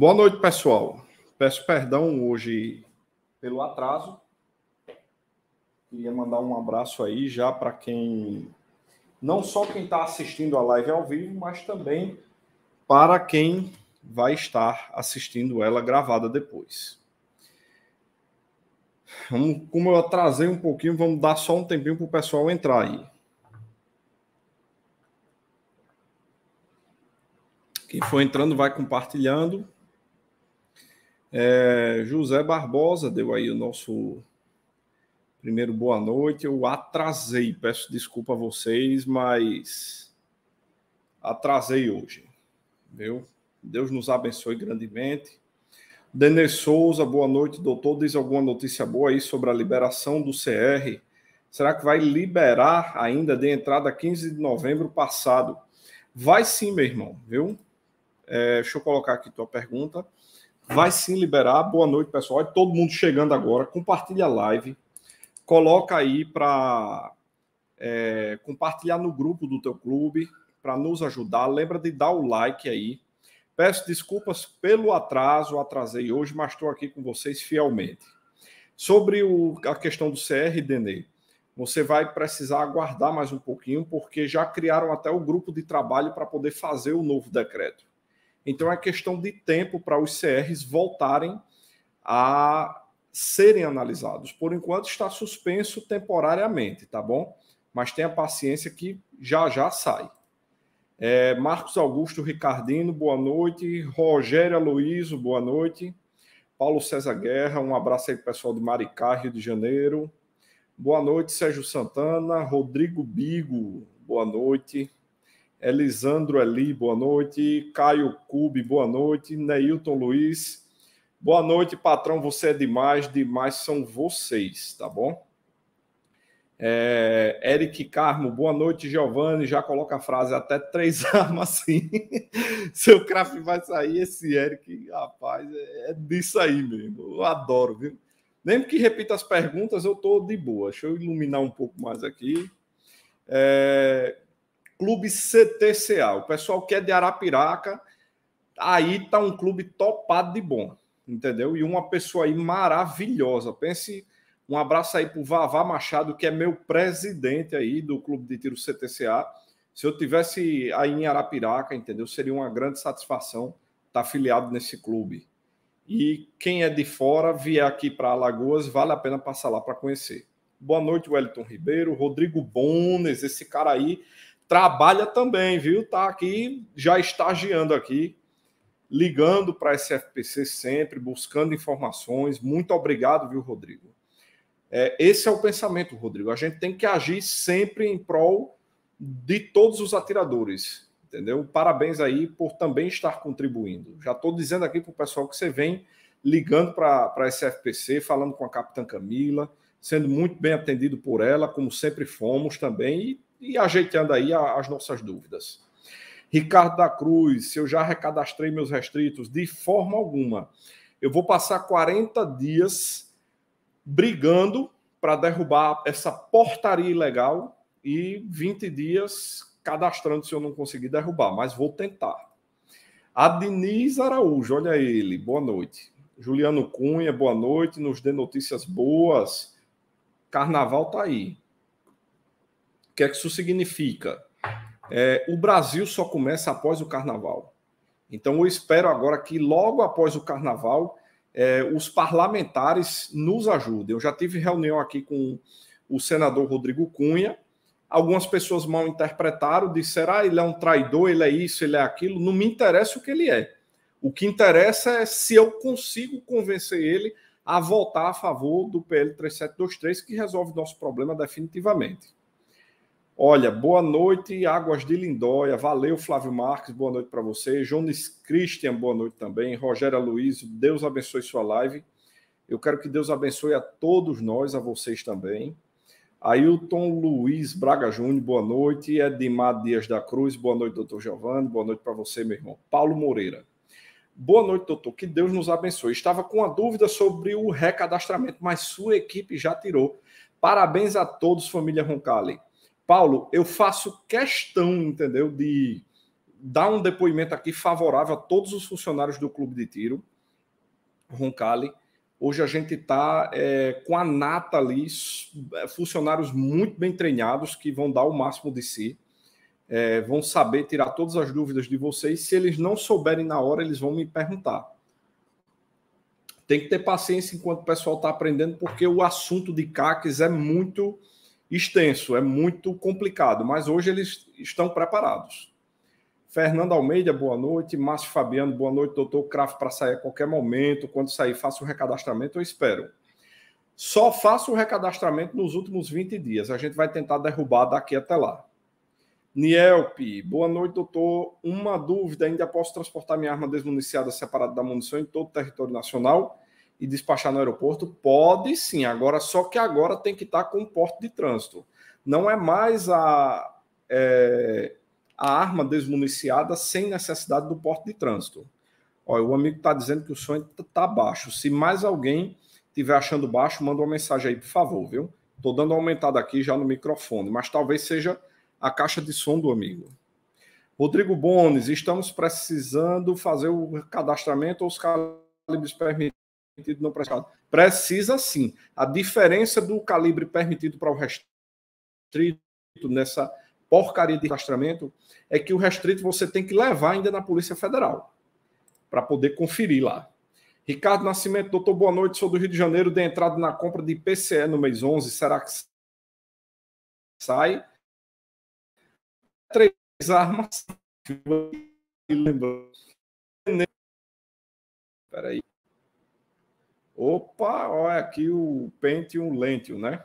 Boa noite, pessoal. Peço perdão hoje pelo atraso. Queria mandar um abraço aí já para quem, não só quem está assistindo a live ao vivo, mas também para quem vai estar assistindo ela gravada depois. Como eu atrasei um pouquinho, vamos dar só um tempinho para o pessoal entrar aí. Quem for entrando vai compartilhando. É, José Barbosa deu aí o nosso primeiro boa noite. Eu atrasei, peço desculpa a vocês, mas atrasei hoje, viu? Deus nos abençoe grandemente. Denê Souza, boa noite, doutor. Diz alguma notícia boa aí sobre a liberação do CR? Será que vai liberar ainda de entrada 15 de novembro passado? Vai sim, meu irmão, viu? É, deixa eu colocar aqui tua pergunta vai sim liberar. Boa noite, pessoal. E todo mundo chegando agora, compartilha a live, coloca aí para é, compartilhar no grupo do teu clube para nos ajudar. Lembra de dar o like aí. Peço desculpas pelo atraso, atrasei hoje, mas estou aqui com vocês fielmente. Sobre o, a questão do CR, Denê, você vai precisar aguardar mais um pouquinho, porque já criaram até o grupo de trabalho para poder fazer o novo decreto. Então é questão de tempo para os CRs voltarem a serem analisados. Por enquanto está suspenso temporariamente, tá bom? Mas tenha paciência que já já sai. É, Marcos Augusto Ricardino, boa noite. Rogério Aloísio, boa noite. Paulo César Guerra, um abraço aí pessoal de Maricá, Rio de Janeiro. Boa noite, Sérgio Santana. Rodrigo Bigo, boa noite. Elisandro Eli, boa noite. Caio Cube, boa noite. Neilton Luiz, boa noite, patrão. Você é demais, demais são vocês, tá bom? É, Eric Carmo, boa noite, Giovanni. Já coloca a frase até três armas sim. Seu craft vai sair. Esse Eric, rapaz, é, é disso aí mesmo. Eu adoro, viu? Nem que repita as perguntas, eu tô de boa. Deixa eu iluminar um pouco mais aqui. É, Clube CTCA. O pessoal que é de Arapiraca, aí tá um clube topado de bom, entendeu? E uma pessoa aí maravilhosa. Pense, um abraço aí pro Vavá Machado, que é meu presidente aí do Clube de Tiro CTCA. Se eu tivesse aí em Arapiraca, entendeu? Seria uma grande satisfação estar tá afiliado nesse clube. E quem é de fora, vier aqui para Alagoas, vale a pena passar lá para conhecer. Boa noite, Wellington Ribeiro, Rodrigo Bones, esse cara aí trabalha também, viu? Está aqui, já estagiando aqui, ligando para a SFPC sempre, buscando informações. Muito obrigado, viu, Rodrigo? É, esse é o pensamento, Rodrigo. A gente tem que agir sempre em prol de todos os atiradores, entendeu? Parabéns aí por também estar contribuindo. Já estou dizendo aqui para o pessoal que você vem ligando para a SFPC, falando com a Capitã Camila, sendo muito bem atendido por ela, como sempre fomos também, e e ajeitando aí as nossas dúvidas. Ricardo da Cruz, se eu já recadastrei meus restritos, de forma alguma. Eu vou passar 40 dias brigando para derrubar essa portaria ilegal e 20 dias cadastrando se eu não conseguir derrubar, mas vou tentar. Adiniz Araújo, olha ele, boa noite. Juliano Cunha, boa noite. Nos dê notícias boas. Carnaval tá aí que é que isso significa? É, o Brasil só começa após o carnaval. Então, eu espero agora que logo após o carnaval é, os parlamentares nos ajudem. Eu já tive reunião aqui com o senador Rodrigo Cunha. Algumas pessoas mal interpretaram, disseram: ah, ele é um traidor, ele é isso, ele é aquilo. Não me interessa o que ele é. O que interessa é se eu consigo convencer ele a votar a favor do PL 3723, que resolve nosso problema definitivamente. Olha, boa noite, Águas de Lindóia. Valeu, Flávio Marques, boa noite para você. Jones Christian, boa noite também. Rogério Luiz, Deus abençoe sua live. Eu quero que Deus abençoe a todos nós, a vocês também. Ailton Luiz Braga Júnior, boa noite. Edmar Dias da Cruz, boa noite, doutor Giovanni. Boa noite para você, meu irmão. Paulo Moreira. Boa noite, doutor. Que Deus nos abençoe. Estava com a dúvida sobre o recadastramento, mas sua equipe já tirou. Parabéns a todos, família Roncalli. Paulo, eu faço questão, entendeu, de dar um depoimento aqui favorável a todos os funcionários do Clube de Tiro, Roncalli. Hoje a gente está é, com a nata ali, é, funcionários muito bem treinados que vão dar o máximo de si, é, vão saber tirar todas as dúvidas de vocês. Se eles não souberem na hora, eles vão me perguntar. Tem que ter paciência enquanto o pessoal está aprendendo, porque o assunto de CACs é muito extenso, é muito complicado, mas hoje eles estão preparados. Fernando Almeida, boa noite. Márcio Fabiano, boa noite. Doutor Craft para sair a qualquer momento. Quando sair, faça o recadastramento, eu espero. Só faça o recadastramento nos últimos 20 dias. A gente vai tentar derrubar daqui até lá. Nielpe, boa noite, doutor. Uma dúvida: ainda posso transportar minha arma desmuniciada separada da munição em todo o território nacional? e despachar no aeroporto? Pode sim, agora só que agora tem que estar tá com porte de trânsito. Não é mais a, é, a arma desmuniciada sem necessidade do porte de trânsito. Olha, o amigo está dizendo que o sonho está tá baixo. Se mais alguém tiver achando baixo, manda uma mensagem aí, por favor, viu? Estou dando aumentada aqui já no microfone, mas talvez seja a caixa de som do amigo. Rodrigo Bones, estamos precisando fazer o cadastramento ou os calibres permitidos permitido não prestado. Precisa sim. A diferença do calibre permitido para o restrito nessa porcaria de rastreamento é que o restrito você tem que levar ainda na Polícia Federal para poder conferir lá. Ricardo Nascimento, doutor, boa noite. Sou do Rio de Janeiro, de entrada na compra de PCE no mês 11. Será que sai? Três armas. Peraí. Opa, olha aqui o Pentium Lentium, né?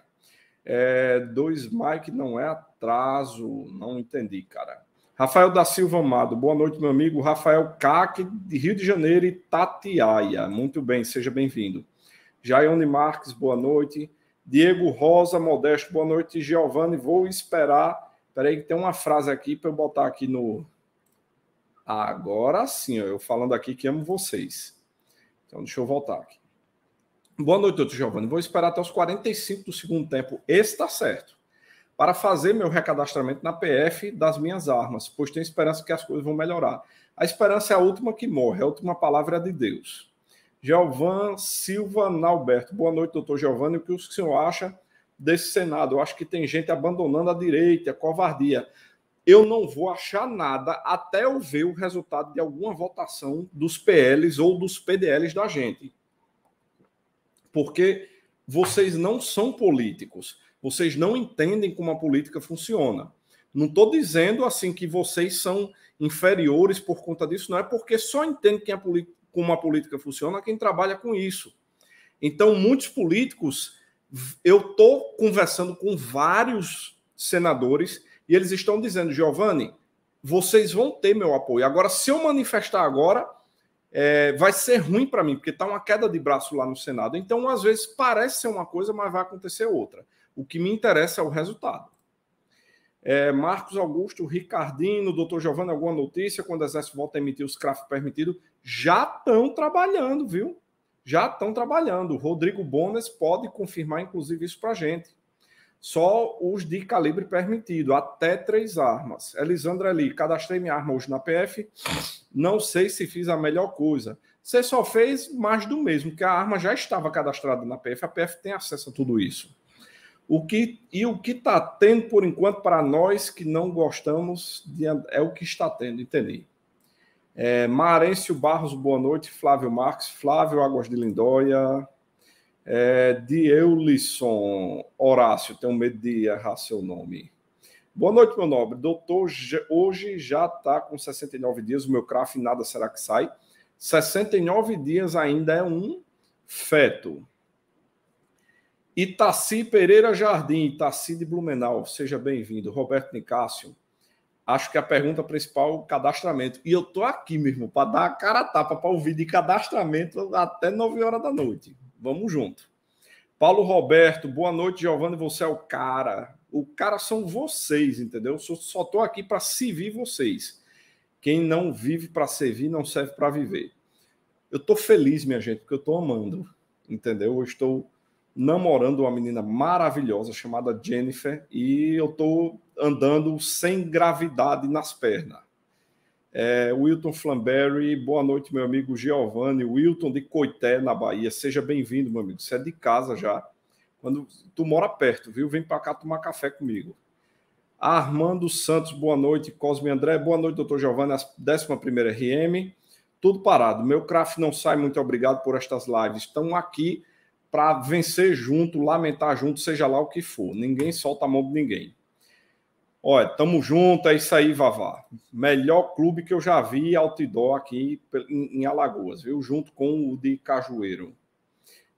É, dois Mike não é atraso, não entendi, cara. Rafael da Silva Amado, boa noite, meu amigo. Rafael Cac, de Rio de Janeiro e Tatiaia. Muito bem, seja bem-vindo. Jaione Marques, boa noite. Diego Rosa Modesto, boa noite. Giovanni, vou esperar. Peraí, que tem uma frase aqui para eu botar aqui no. Agora sim, eu falando aqui que amo vocês. Então, deixa eu voltar aqui. Boa noite, doutor Giovanni. Vou esperar até os 45 do segundo tempo. Está certo. Para fazer meu recadastramento na PF das minhas armas, pois tenho esperança que as coisas vão melhorar. A esperança é a última que morre, a última palavra é de Deus. Giovan Silva Nalberto. Boa noite, doutor Giovanni. O que o senhor acha desse Senado? Eu acho que tem gente abandonando a direita, a covardia. Eu não vou achar nada até eu ver o resultado de alguma votação dos PLs ou dos PDLs da gente porque vocês não são políticos, vocês não entendem como a política funciona. Não estou dizendo assim que vocês são inferiores por conta disso, não é porque só entende quem a como a política funciona quem trabalha com isso. Então, muitos políticos, eu estou conversando com vários senadores e eles estão dizendo, Giovanni, vocês vão ter meu apoio. Agora, se eu manifestar agora, é, vai ser ruim para mim, porque está uma queda de braço lá no Senado. Então, às vezes, parece ser uma coisa, mas vai acontecer outra. O que me interessa é o resultado. É, Marcos Augusto, Ricardino, doutor Giovanni, alguma notícia quando o Exército volta a emitir os CRAF permitidos? Já estão trabalhando, viu? Já estão trabalhando. O Rodrigo Bones pode confirmar, inclusive, isso para a gente. Só os de calibre permitido, até três armas. Elisandra ali, cadastrei minha arma hoje na PF, não sei se fiz a melhor coisa. Você só fez mais do mesmo, que a arma já estava cadastrada na PF, a PF tem acesso a tudo isso. O que, e o que está tendo por enquanto para nós que não gostamos de, é o que está tendo, entendi. É, Marêncio Barros, boa noite. Flávio Marques, Flávio Águas de Lindóia, é, de Eulisson Horácio, tenho medo de errar seu nome. Boa noite, meu nobre. Doutor, hoje já está com 69 dias, o meu craft nada será que sai. 69 dias ainda é um feto. Itaci Pereira Jardim, Itaci de Blumenau, seja bem-vindo. Roberto Nicásio, acho que a pergunta principal é o cadastramento. E eu tô aqui mesmo para dar a cara a tapa para ouvir de cadastramento até 9 horas da noite. Vamos junto. Paulo Roberto, boa noite, Giovanni. Você é o cara. O cara são vocês, entendeu? Só, só tô aqui para servir vocês. Quem não vive para servir não serve para viver. Eu tô feliz, minha gente, porque eu tô amando, entendeu? Eu estou namorando uma menina maravilhosa chamada Jennifer e eu estou andando sem gravidade nas pernas. É, Wilton Flamberry, boa noite, meu amigo Giovanni. Wilton de Coité, na Bahia. Seja bem-vindo, meu amigo. Você é de casa já. Quando tu mora perto, viu? Vem para cá tomar café comigo. Armando Santos, boa noite. Cosme André, boa noite, doutor Giovanni. 11 RM. Tudo parado. Meu craft não sai. Muito obrigado por estas lives. Estão aqui para vencer junto, lamentar junto, seja lá o que for. Ninguém solta a mão de ninguém. Olha, tamo junto, é isso aí, Vavá. Melhor clube que eu já vi outdoor aqui em, Alagoas, viu? Junto com o de Cajueiro.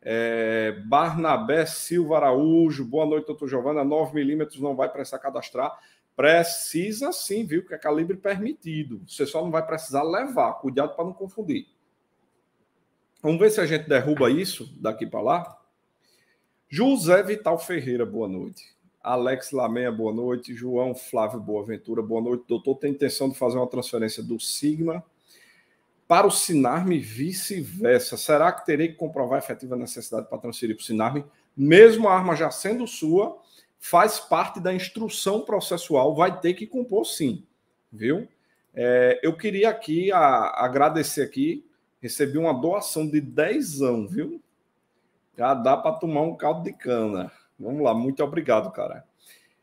É, Barnabé Silva Araújo, boa noite, doutor Giovana. 9mm não vai precisar cadastrar. Precisa sim, viu? Que é calibre permitido. Você só não vai precisar levar. Cuidado para não confundir. Vamos ver se a gente derruba isso daqui para lá. José Vital Ferreira, boa noite. Alex Lameia, boa noite. João Flávio Boaventura, boa noite. Doutor, tem intenção de fazer uma transferência do Sigma para o Sinarme vice-versa. Será que terei que comprovar a efetiva necessidade para transferir para o Sinarme? Mesmo a arma já sendo sua, faz parte da instrução processual, vai ter que compor sim, viu? É, eu queria aqui a, agradecer aqui, recebi uma doação de 10 anos, viu? Já dá para tomar um caldo de cana. Vamos lá, muito obrigado, cara.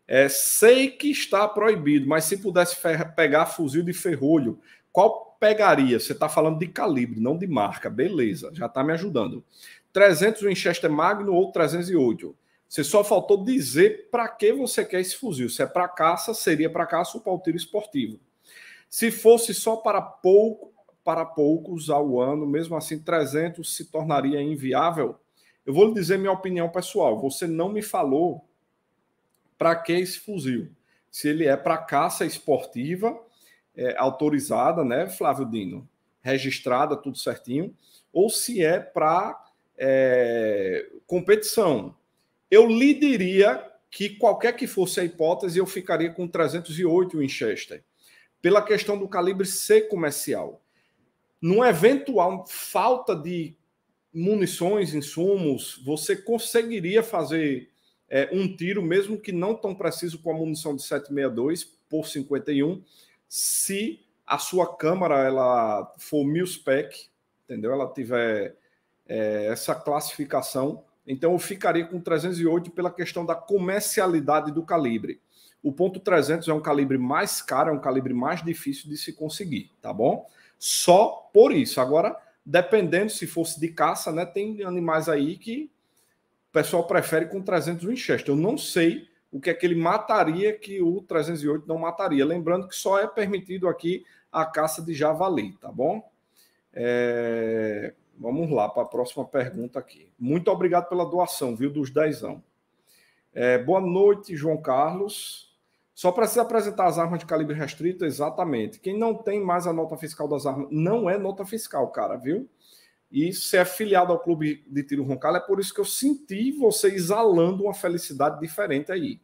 É, sei que está proibido, mas se pudesse pegar fuzil de ferrolho, qual pegaria? Você está falando de calibre, não de marca. Beleza, já está me ajudando. 300 Winchester Magno ou 308. Você só faltou dizer para que você quer esse fuzil. Se é para caça, seria para caça ou para o tiro esportivo. Se fosse só para pouco, para poucos ao ano, mesmo assim 300 se tornaria inviável? Eu vou lhe dizer minha opinião pessoal. Você não me falou para que esse fuzil. Se ele é para caça esportiva, é, autorizada, né, Flávio Dino? Registrada, tudo certinho. Ou se é para é, competição. Eu lhe diria que qualquer que fosse a hipótese, eu ficaria com 308 Winchester, pela questão do calibre C comercial. Num eventual falta de munições, insumos, você conseguiria fazer é, um tiro, mesmo que não tão preciso com a munição de 762 por 51, se a sua câmara ela for mil spec, entendeu? Ela tiver é, essa classificação. Então eu ficaria com 308 pela questão da comercialidade do calibre. O ponto 300 é um calibre mais caro, é um calibre mais difícil de se conseguir, tá bom? Só por isso. Agora dependendo se fosse de caça, né? Tem animais aí que o pessoal prefere com 300 Winchester. Eu não sei o que é que ele mataria que o 308 não mataria. Lembrando que só é permitido aqui a caça de javali, tá bom? É... Vamos lá para a próxima pergunta aqui. Muito obrigado pela doação, viu, dos dezão. É, boa noite, João Carlos. Só para se apresentar as armas de calibre restrito, exatamente. Quem não tem mais a nota fiscal das armas não é nota fiscal, cara, viu? E ser é filiado ao clube de tiro roncal é por isso que eu senti você exalando uma felicidade diferente aí.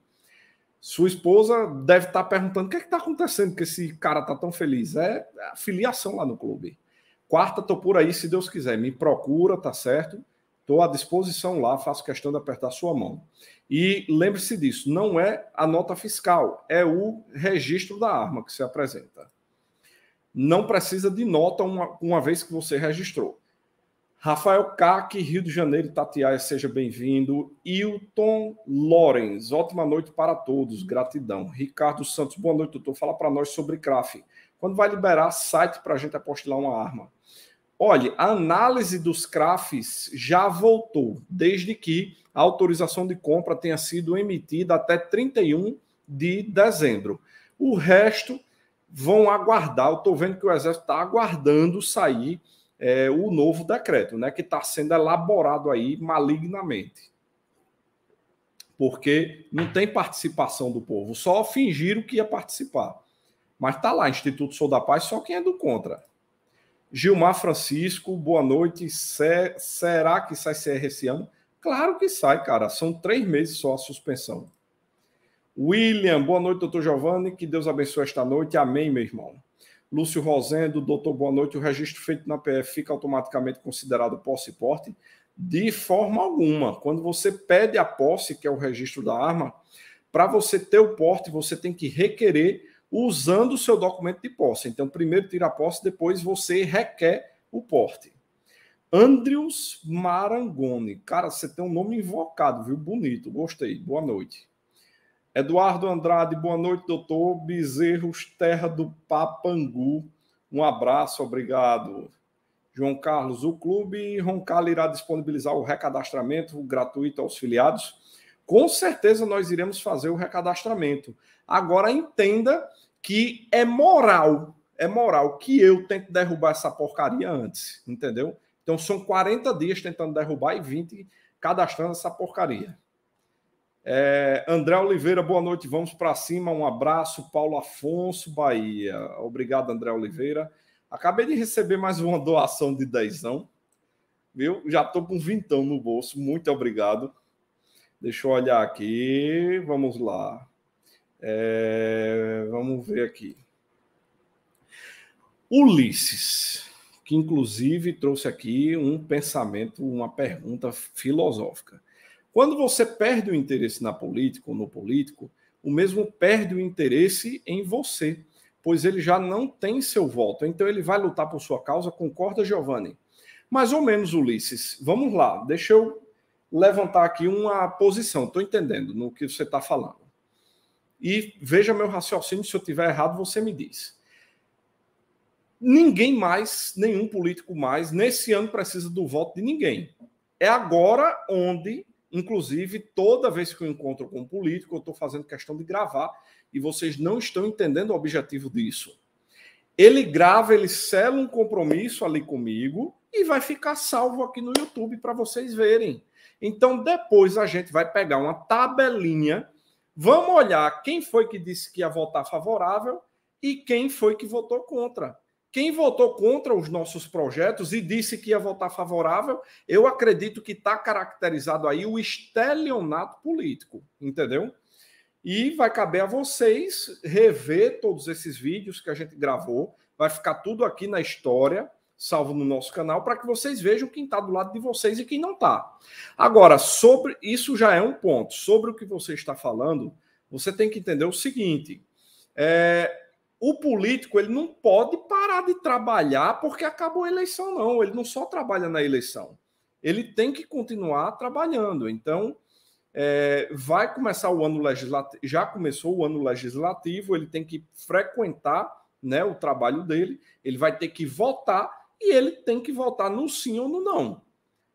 Sua esposa deve estar tá perguntando o que é está acontecendo que esse cara está tão feliz. É a filiação lá no clube. Quarta, tô por aí, se Deus quiser. Me procura, tá certo? Estou à disposição lá, faço questão de apertar sua mão. E lembre-se disso, não é a nota fiscal, é o registro da arma que se apresenta. Não precisa de nota uma, uma vez que você registrou. Rafael Cac, Rio de Janeiro, Tatiaia, seja bem-vindo. Hilton Lorenz, ótima noite para todos, gratidão. Ricardo Santos, boa noite, doutor. Fala para nós sobre CRAF. Quando vai liberar site para a gente apostilar uma arma? Olha, a análise dos CRAFs já voltou, desde que a autorização de compra tenha sido emitida até 31 de dezembro. O resto vão aguardar. Eu estou vendo que o Exército está aguardando sair é, o novo decreto, né? Que está sendo elaborado aí malignamente. Porque não tem participação do povo, só fingiram que ia participar. Mas está lá, Instituto Sou da Paz, só quem é do contra. Gilmar Francisco, boa noite. Se, será que sai CR esse ano? Claro que sai, cara. São três meses só a suspensão. William, boa noite, doutor Giovanni. Que Deus abençoe esta noite. Amém, meu irmão. Lúcio Rosendo, doutor, boa noite. O registro feito na PF fica automaticamente considerado posse e porte? De forma alguma. Quando você pede a posse, que é o registro da arma, para você ter o porte, você tem que requerer usando o seu documento de posse. Então, primeiro tira a posse, depois você requer o porte. Andrius Marangoni. Cara, você tem um nome invocado, viu? Bonito, gostei. Boa noite. Eduardo Andrade, boa noite, doutor. Bezerros, terra do Papangu. Um abraço, obrigado. João Carlos, o clube Roncal irá disponibilizar o recadastramento gratuito aos filiados. Com certeza nós iremos fazer o recadastramento agora entenda que é moral, é moral que eu tento derrubar essa porcaria antes, entendeu? Então são 40 dias tentando derrubar e 20 cadastrando essa porcaria. É, André Oliveira, boa noite, vamos para cima, um abraço. Paulo Afonso, Bahia. Obrigado, André Oliveira. Acabei de receber mais uma doação de dezão, viu? Já estou com vintão no bolso, muito obrigado. Deixa eu olhar aqui, vamos lá. É, vamos ver aqui. Ulisses, que inclusive trouxe aqui um pensamento, uma pergunta filosófica. Quando você perde o interesse na política ou no político, o mesmo perde o interesse em você, pois ele já não tem seu voto. Então ele vai lutar por sua causa, concorda, Giovanni? Mais ou menos, Ulisses. Vamos lá, deixa eu levantar aqui uma posição. Estou entendendo no que você está falando e veja meu raciocínio, se eu tiver errado, você me diz. Ninguém mais, nenhum político mais, nesse ano precisa do voto de ninguém. É agora onde, inclusive, toda vez que eu encontro com um político, eu estou fazendo questão de gravar e vocês não estão entendendo o objetivo disso. Ele grava, ele sela um compromisso ali comigo e vai ficar salvo aqui no YouTube para vocês verem. Então, depois a gente vai pegar uma tabelinha Vamos olhar quem foi que disse que ia votar favorável e quem foi que votou contra. Quem votou contra os nossos projetos e disse que ia votar favorável, eu acredito que está caracterizado aí o estelionato político, entendeu? E vai caber a vocês rever todos esses vídeos que a gente gravou, vai ficar tudo aqui na história salvo no nosso canal, para que vocês vejam quem está do lado de vocês e quem não está. Agora, sobre isso já é um ponto. Sobre o que você está falando, você tem que entender o seguinte: é, o político ele não pode parar de trabalhar porque acabou a eleição, não. Ele não só trabalha na eleição, ele tem que continuar trabalhando. Então, é, vai começar o ano legislativo, já começou o ano legislativo, ele tem que frequentar né, o trabalho dele, ele vai ter que votar e ele tem que votar no sim ou no não.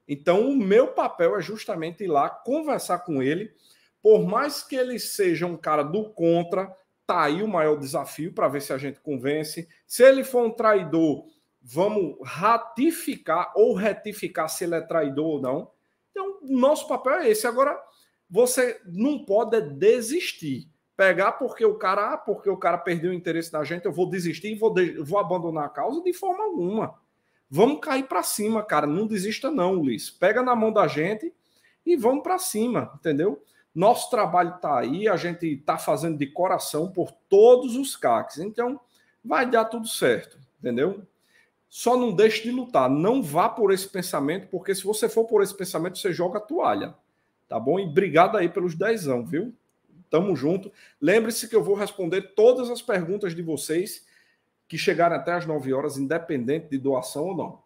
Então, o meu papel é justamente ir lá conversar com ele, por mais que ele seja um cara do contra, tá aí o maior desafio para ver se a gente convence. Se ele for um traidor, vamos ratificar ou retificar se ele é traidor ou não. Então, nosso papel é esse. Agora, você não pode é desistir. Pegar porque o cara, ah, porque o cara perdeu o interesse da gente, eu vou desistir e vou, vou abandonar a causa de forma alguma. Vamos cair para cima, cara. Não desista, não, Luiz. Pega na mão da gente e vamos para cima, entendeu? Nosso trabalho está aí, a gente está fazendo de coração por todos os CACs. Então, vai dar tudo certo, entendeu? Só não deixe de lutar, não vá por esse pensamento, porque se você for por esse pensamento, você joga a toalha, tá bom? E obrigado aí pelos dezão, viu? Tamo junto. Lembre-se que eu vou responder todas as perguntas de vocês que chegarem até as 9 horas, independente de doação ou não.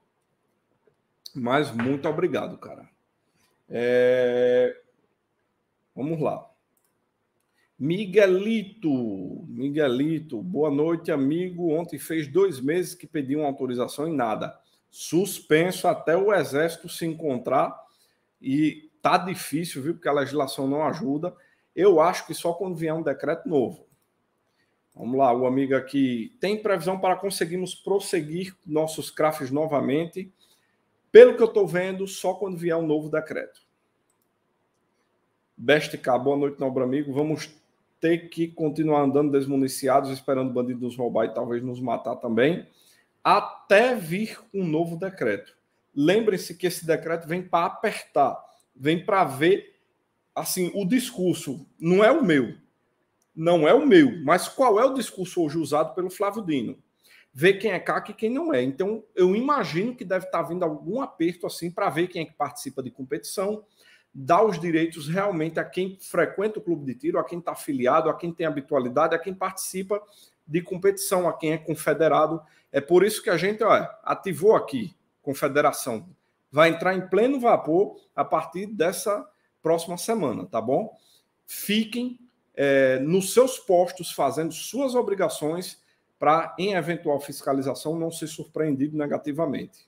Mas muito obrigado, cara. É... Vamos lá. Miguelito, Miguelito, boa noite, amigo. Ontem fez dois meses que pedi uma autorização e nada. Suspenso até o Exército se encontrar e tá difícil, viu? Porque a legislação não ajuda. Eu acho que só quando vier um decreto novo. Vamos lá, o amigo aqui tem previsão para conseguirmos prosseguir nossos crafts novamente. Pelo que eu estou vendo, só quando vier um novo decreto. Best K, boa noite, nobre amigo. Vamos ter que continuar andando desmuniciados, esperando bandidos nos roubar e talvez nos matar também, até vir um novo decreto. lembre se que esse decreto vem para apertar, vem para ver assim o discurso, não é o meu, não é o meu, mas qual é o discurso hoje usado pelo Flávio Dino? Ver quem é CAC e quem não é. Então, eu imagino que deve estar vindo algum aperto assim para ver quem é que participa de competição, dar os direitos realmente a quem frequenta o clube de tiro, a quem está afiliado, a quem tem habitualidade, a quem participa de competição, a quem é confederado. É por isso que a gente ó, ativou aqui confederação. Vai entrar em pleno vapor a partir dessa próxima semana, tá bom? Fiquem é, nos seus postos, fazendo suas obrigações para, em eventual fiscalização, não ser surpreendido negativamente.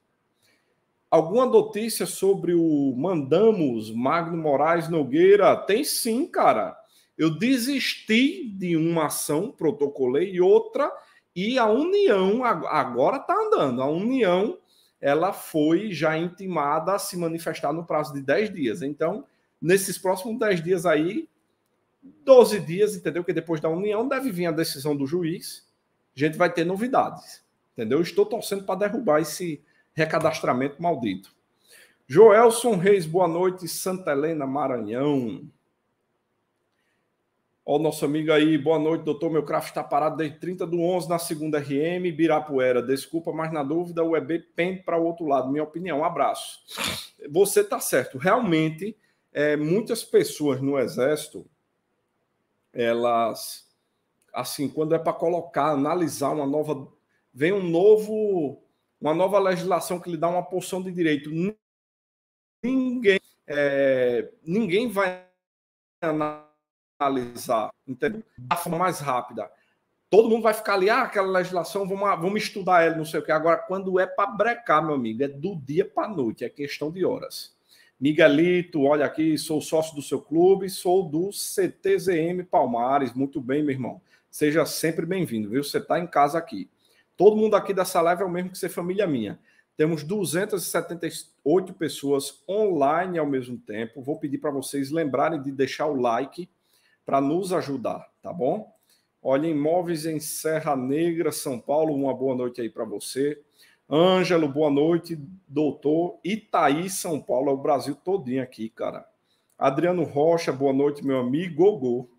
Alguma notícia sobre o Mandamos Magno Moraes Nogueira? Tem sim, cara. Eu desisti de uma ação, protocolei outra, e a União agora está andando. A União ela foi já intimada a se manifestar no prazo de 10 dias. Então, nesses próximos 10 dias aí, 12 dias, entendeu? Que depois da união deve vir a decisão do juiz. A gente vai ter novidades, entendeu? estou torcendo para derrubar esse recadastramento maldito. Joelson Reis, boa noite, Santa Helena, Maranhão. Ó, nosso amigo aí, boa noite, doutor. Meu craft está parado desde 30 do 11 na segunda RM, Birapuera. Desculpa, mas na dúvida, o EB pende para o outro lado. Minha opinião, um abraço. Você está certo. Realmente, é, muitas pessoas no Exército elas, assim, quando é para colocar, analisar uma nova, vem um novo, uma nova legislação que lhe dá uma porção de direito. Ninguém, é, ninguém vai analisar, entendeu? Da forma mais rápida. Todo mundo vai ficar ali, ah, aquela legislação, vamos, ah, vamos estudar ela, não sei o quê. Agora, quando é para brecar, meu amigo, é do dia para noite, é questão de horas. Miguelito, olha aqui, sou sócio do seu clube, sou do CTZM Palmares. Muito bem, meu irmão. Seja sempre bem-vindo, viu? Você está em casa aqui. Todo mundo aqui dessa live é o mesmo que ser família minha. Temos 278 pessoas online ao mesmo tempo. Vou pedir para vocês lembrarem de deixar o like para nos ajudar, tá bom? Olha, imóveis em Serra Negra, São Paulo, uma boa noite aí para você. Ângelo, boa noite, doutor. Itaí, São Paulo, é o Brasil todinho aqui, cara. Adriano Rocha, boa noite, meu amigo. Gogô.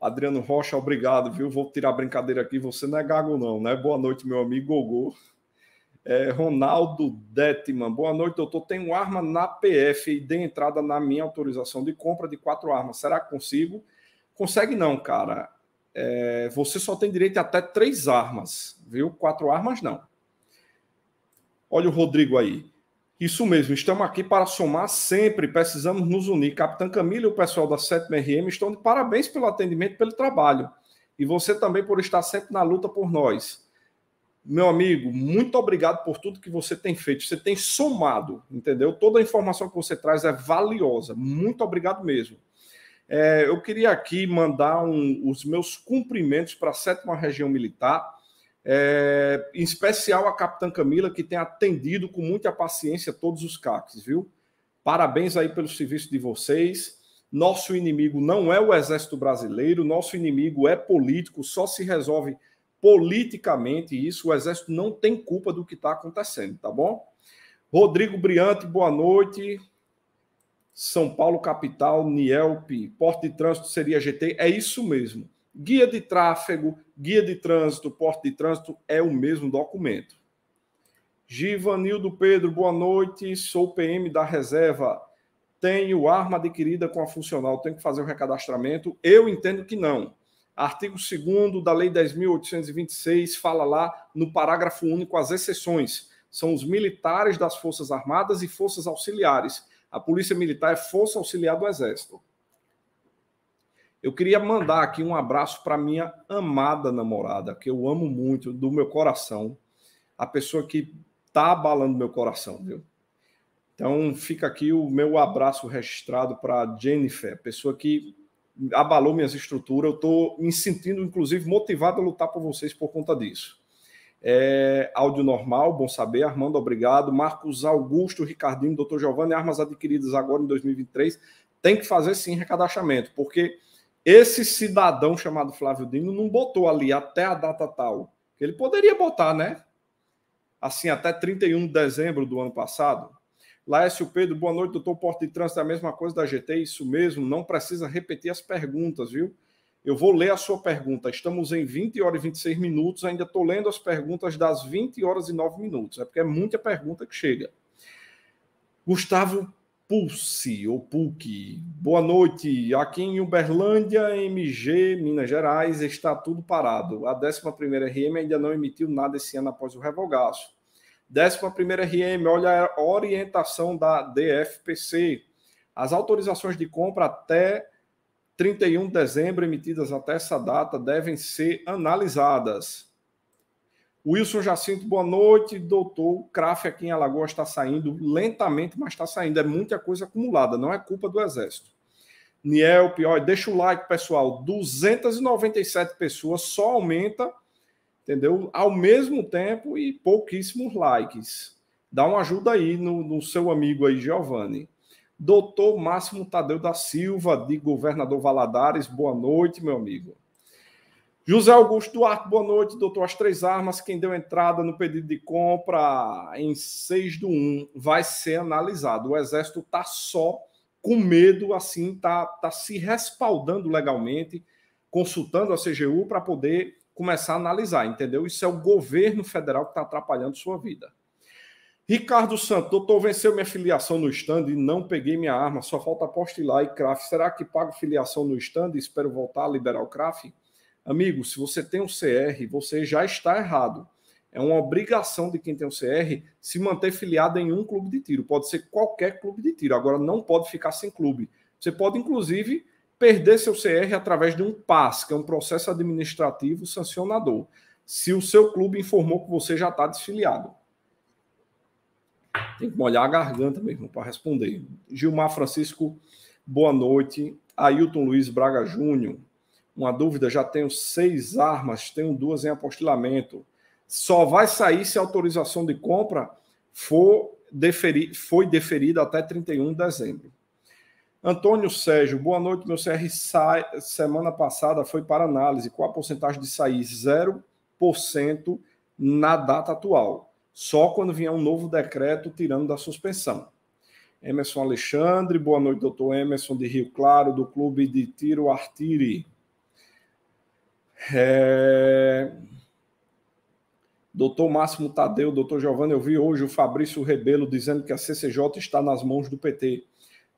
Adriano Rocha, obrigado, viu? Vou tirar a brincadeira aqui, você não é gago, não, né? Boa noite, meu amigo Gogô. É, Ronaldo Detman, boa noite, doutor. Tenho arma na PF e dei entrada na minha autorização de compra de quatro armas. Será que consigo? Consegue não, cara. É, você só tem direito a até três armas, viu? Quatro armas não. Olha o Rodrigo aí. Isso mesmo, estamos aqui para somar sempre, precisamos nos unir. Capitã Camila e o pessoal da 7RM estão de parabéns pelo atendimento, pelo trabalho. E você também por estar sempre na luta por nós. Meu amigo, muito obrigado por tudo que você tem feito. Você tem somado, entendeu? Toda a informação que você traz é valiosa. Muito obrigado mesmo. É, eu queria aqui mandar um, os meus cumprimentos para a 7 região militar é, em especial a Capitã Camila, que tem atendido com muita paciência todos os CACs, viu? Parabéns aí pelo serviço de vocês. Nosso inimigo não é o Exército Brasileiro, nosso inimigo é político, só se resolve politicamente isso. O Exército não tem culpa do que está acontecendo, tá bom? Rodrigo Briante, boa noite. São Paulo, capital, Nielp, Porto de Trânsito seria GT. É isso mesmo. Guia de tráfego, guia de trânsito, porte de trânsito é o mesmo documento. Givanildo Pedro, boa noite. Sou PM da reserva. Tenho arma adquirida com a funcional. Tenho que fazer o recadastramento? Eu entendo que não. Artigo 2 da Lei 10.826 fala lá no parágrafo único as exceções. São os militares das Forças Armadas e Forças Auxiliares. A Polícia Militar é Força Auxiliar do Exército. Eu queria mandar aqui um abraço para minha amada namorada, que eu amo muito, do meu coração. A pessoa que está abalando meu coração, viu? Então fica aqui o meu abraço registrado para Jennifer, pessoa que abalou minhas estruturas. Eu estou me sentindo, inclusive, motivado a lutar por vocês por conta disso. É, áudio normal, bom saber. Armando, obrigado. Marcos Augusto, Ricardinho, Dr. Giovanni, armas adquiridas agora em 2023. Tem que fazer sim recadastramento, porque esse cidadão chamado Flávio Dino não botou ali até a data tal. Ele poderia botar, né? Assim, até 31 de dezembro do ano passado. Laércio Pedro, boa noite, doutor. Porte de trânsito é a mesma coisa da GT, isso mesmo. Não precisa repetir as perguntas, viu? Eu vou ler a sua pergunta. Estamos em 20 horas e 26 minutos. Ainda estou lendo as perguntas das 20 horas e 9 minutos. É porque é muita pergunta que chega. Gustavo Pulse ou PUC. Boa noite. Aqui em Uberlândia, MG, Minas Gerais, está tudo parado. A 11ª RM ainda não emitiu nada esse ano após o revogaço. 11ª RM, olha a orientação da DFPC. As autorizações de compra até 31 de dezembro, emitidas até essa data, devem ser analisadas. Wilson Jacinto, boa noite. Doutor, o CRAF aqui em Alagoas está saindo lentamente, mas está saindo. É muita coisa acumulada, não é culpa do Exército. Niel, pior, deixa o like, pessoal. 297 pessoas só aumenta, entendeu? Ao mesmo tempo e pouquíssimos likes. Dá uma ajuda aí no, no seu amigo aí, Giovanni. Doutor Máximo Tadeu da Silva, de Governador Valadares, boa noite, meu amigo. José Augusto Duarte, boa noite, doutor. As três armas, quem deu entrada no pedido de compra em 6 do 1 vai ser analisado. O Exército está só com medo, assim, está tá se respaldando legalmente, consultando a CGU para poder começar a analisar, entendeu? Isso é o governo federal que está atrapalhando sua vida. Ricardo Santos, doutor, venceu minha filiação no stand e não peguei minha arma, só falta apostilar e Craft. Será que pago filiação no stand e espero voltar a liberar o Craft. Amigo, se você tem um CR, você já está errado. É uma obrigação de quem tem um CR se manter filiado em um clube de tiro. Pode ser qualquer clube de tiro. Agora, não pode ficar sem clube. Você pode, inclusive, perder seu CR através de um PAS, que é um processo administrativo sancionador, se o seu clube informou que você já está desfiliado. Tem que molhar a garganta mesmo para responder. Gilmar Francisco, boa noite. Ailton Luiz Braga Júnior, uma dúvida, já tenho seis armas, tenho duas em apostilamento. Só vai sair se a autorização de compra for deferi, foi deferida até 31 de dezembro. Antônio Sérgio, boa noite. Meu CR sai, semana passada foi para análise. Qual a porcentagem de sair? 0% na data atual. Só quando vier um novo decreto tirando da suspensão. Emerson Alexandre, boa noite, doutor Emerson de Rio Claro, do Clube de Tiro Artiri. É... Doutor Máximo Tadeu, doutor Giovanni, eu vi hoje o Fabrício Rebelo dizendo que a CCJ está nas mãos do PT.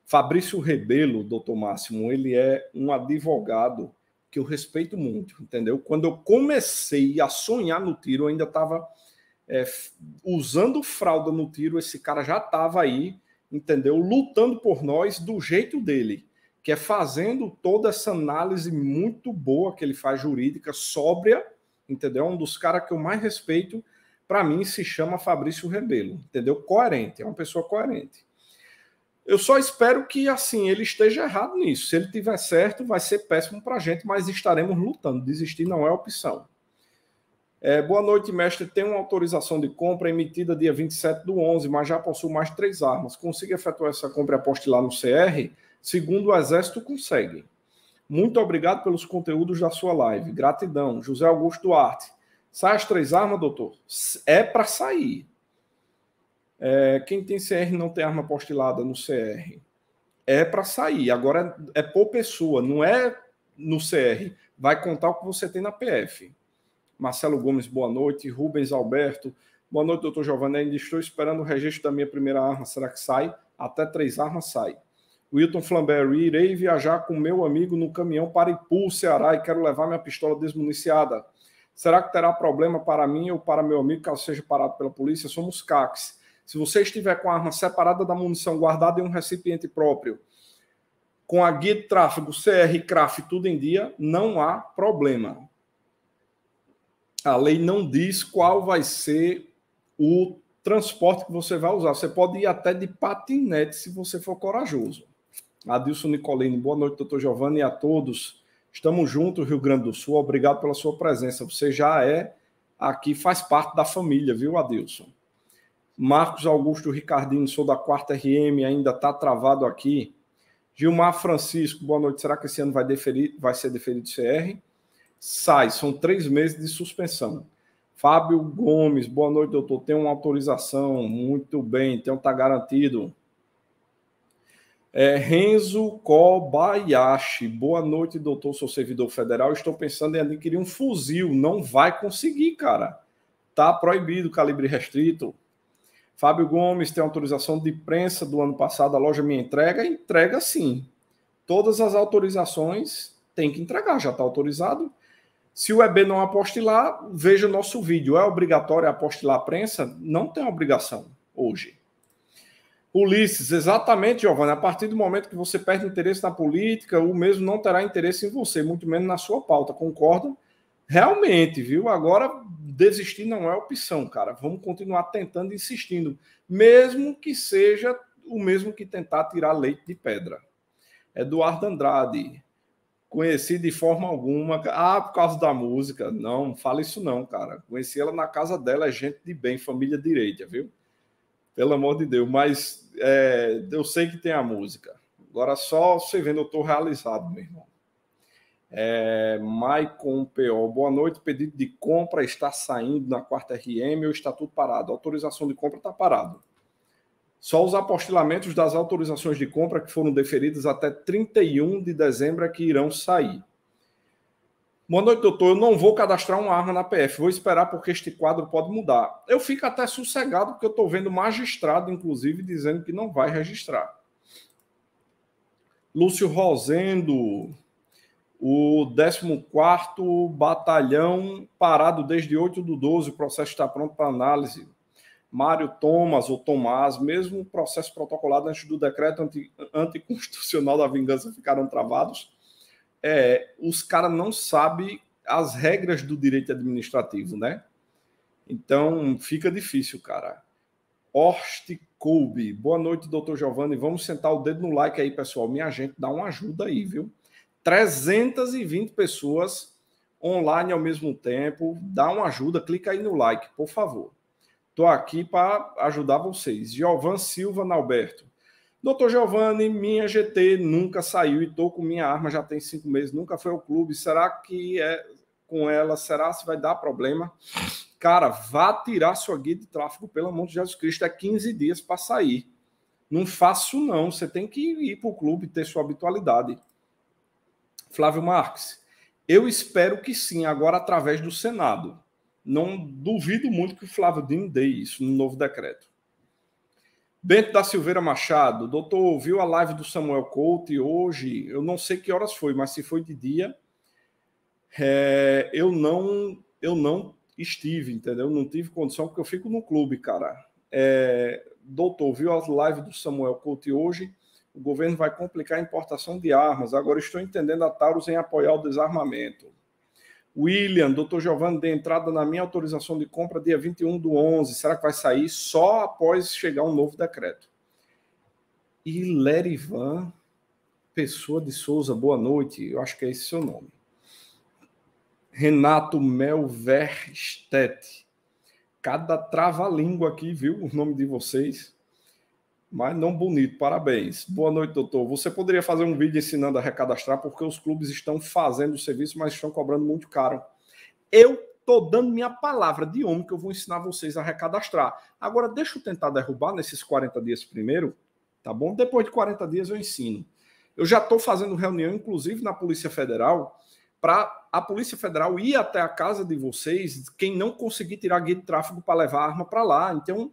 Fabrício Rebelo, doutor Máximo, ele é um advogado que eu respeito muito, entendeu? Quando eu comecei a sonhar no tiro, eu ainda estava é, usando fralda no tiro, esse cara já estava aí, entendeu? Lutando por nós do jeito dele que é fazendo toda essa análise muito boa que ele faz jurídica, sóbria, entendeu? É um dos caras que eu mais respeito, para mim, se chama Fabrício Rebelo, entendeu? Coerente, é uma pessoa coerente. Eu só espero que, assim, ele esteja errado nisso. Se ele tiver certo, vai ser péssimo para a gente, mas estaremos lutando. Desistir não é opção. É, boa noite, mestre. Tem uma autorização de compra emitida dia 27 do 11, mas já possui mais três armas. Consiga efetuar essa compra e apostilar no CR? Segundo o Exército, consegue. Muito obrigado pelos conteúdos da sua live. Gratidão. José Augusto Duarte. Sai as três armas, doutor? É para sair. É, quem tem CR não tem arma postilada no CR. É para sair. Agora é, é por pessoa, não é no CR. Vai contar o que você tem na PF. Marcelo Gomes, boa noite. Rubens Alberto, boa noite, doutor Giovanni. estou esperando o registro da minha primeira arma. Será que sai? Até três armas sai. Wilton Flamberry, irei viajar com meu amigo no caminhão para Ipu, Ceará, e quero levar minha pistola desmuniciada. Será que terá problema para mim ou para meu amigo caso seja parado pela polícia? Somos CACs. Se você estiver com a arma separada da munição guardada em um recipiente próprio, com a guia de tráfego, CR, CRAF, tudo em dia, não há problema. A lei não diz qual vai ser o transporte que você vai usar. Você pode ir até de patinete se você for corajoso. Adilson Nicolini, boa noite, doutor Giovanni, e a todos. Estamos juntos, Rio Grande do Sul. Obrigado pela sua presença. Você já é aqui, faz parte da família, viu, Adilson? Marcos Augusto Ricardinho, sou da quarta RM, ainda está travado aqui. Gilmar Francisco, boa noite. Será que esse ano vai, deferir, vai ser deferido CR? Sai, são três meses de suspensão. Fábio Gomes, boa noite, doutor. Tem uma autorização, muito bem, então está garantido. É, Renzo Kobayashi, boa noite, doutor. Sou servidor federal. Estou pensando em adquirir um fuzil. Não vai conseguir, cara. Tá proibido, calibre restrito. Fábio Gomes tem autorização de prensa do ano passado. A loja me entrega? Entrega sim. Todas as autorizações tem que entregar, já está autorizado. Se o EB não apostilar, veja o nosso vídeo. É obrigatório apostilar a prensa? Não tem obrigação hoje. Ulisses, exatamente, Giovanni. A partir do momento que você perde interesse na política, o mesmo não terá interesse em você, muito menos na sua pauta. Concordo. Realmente, viu? Agora, desistir não é opção, cara. Vamos continuar tentando, insistindo, mesmo que seja o mesmo que tentar tirar leite de pedra. Eduardo Andrade, conheci de forma alguma. Ah, por causa da música. Não, não fala isso não, cara. Conheci ela na casa dela, é gente de bem, família direita, viu? Pelo amor de Deus, mas é, eu sei que tem a música. Agora só você vendo, eu tô realizado, meu irmão. É, Maicon P.O. Boa noite. Pedido de compra está saindo na quarta RM ou está tudo parado? A autorização de compra está parado. Só os apostilamentos das autorizações de compra que foram deferidas até 31 de dezembro é que irão sair. Boa noite, doutor. Eu não vou cadastrar uma arma na PF, vou esperar porque este quadro pode mudar. Eu fico até sossegado porque eu estou vendo magistrado, inclusive, dizendo que não vai registrar. Lúcio Rosendo, o 14 Batalhão parado desde 8 do 12, o processo está pronto para análise. Mário Thomas ou Tomás, mesmo processo protocolado antes do decreto anti, anticonstitucional da vingança ficaram travados é, os caras não sabem as regras do direito administrativo, né? Então fica difícil, cara. Horst Koube. Boa noite, doutor Giovanni. Vamos sentar o dedo no like aí, pessoal. Minha gente, dá uma ajuda aí, viu? 320 pessoas online ao mesmo tempo. Dá uma ajuda, clica aí no like, por favor. Estou aqui para ajudar vocês. Giovanni Silva Nalberto. Doutor Giovanni, minha GT nunca saiu e tô com minha arma já tem cinco meses, nunca foi ao clube. Será que é com ela? Será se vai dar problema? Cara, vá tirar sua guia de tráfego, pelo amor de Jesus Cristo, é 15 dias para sair. Não faço, não. Você tem que ir para o clube ter sua habitualidade. Flávio Marques, eu espero que sim, agora através do Senado. Não duvido muito que o Flávio Dino dê isso no novo decreto. Bento da Silveira Machado, doutor, ouviu a live do Samuel Couto e hoje, eu não sei que horas foi, mas se foi de dia, é, eu não eu não estive, entendeu? Não tive condição, porque eu fico no clube, cara. É, doutor, viu a live do Samuel Couto e hoje o governo vai complicar a importação de armas. Agora estou entendendo a Taurus em apoiar o desarmamento. William, doutor Giovanni, de entrada na minha autorização de compra dia 21 do 11. Será que vai sair só após chegar um novo decreto? E Lerivan Pessoa de Souza, boa noite. Eu acho que é esse seu nome. Renato Melverstedt. Cada trava-língua aqui, viu? O nome de vocês mas não bonito. Parabéns. Boa noite, doutor. Você poderia fazer um vídeo ensinando a recadastrar, porque os clubes estão fazendo o serviço, mas estão cobrando muito caro. Eu tô dando minha palavra de homem que eu vou ensinar vocês a recadastrar. Agora, deixa eu tentar derrubar nesses 40 dias primeiro, tá bom? Depois de 40 dias eu ensino. Eu já estou fazendo reunião, inclusive, na Polícia Federal, para a Polícia Federal ir até a casa de vocês, quem não conseguir tirar guia de tráfego para levar a arma para lá. Então,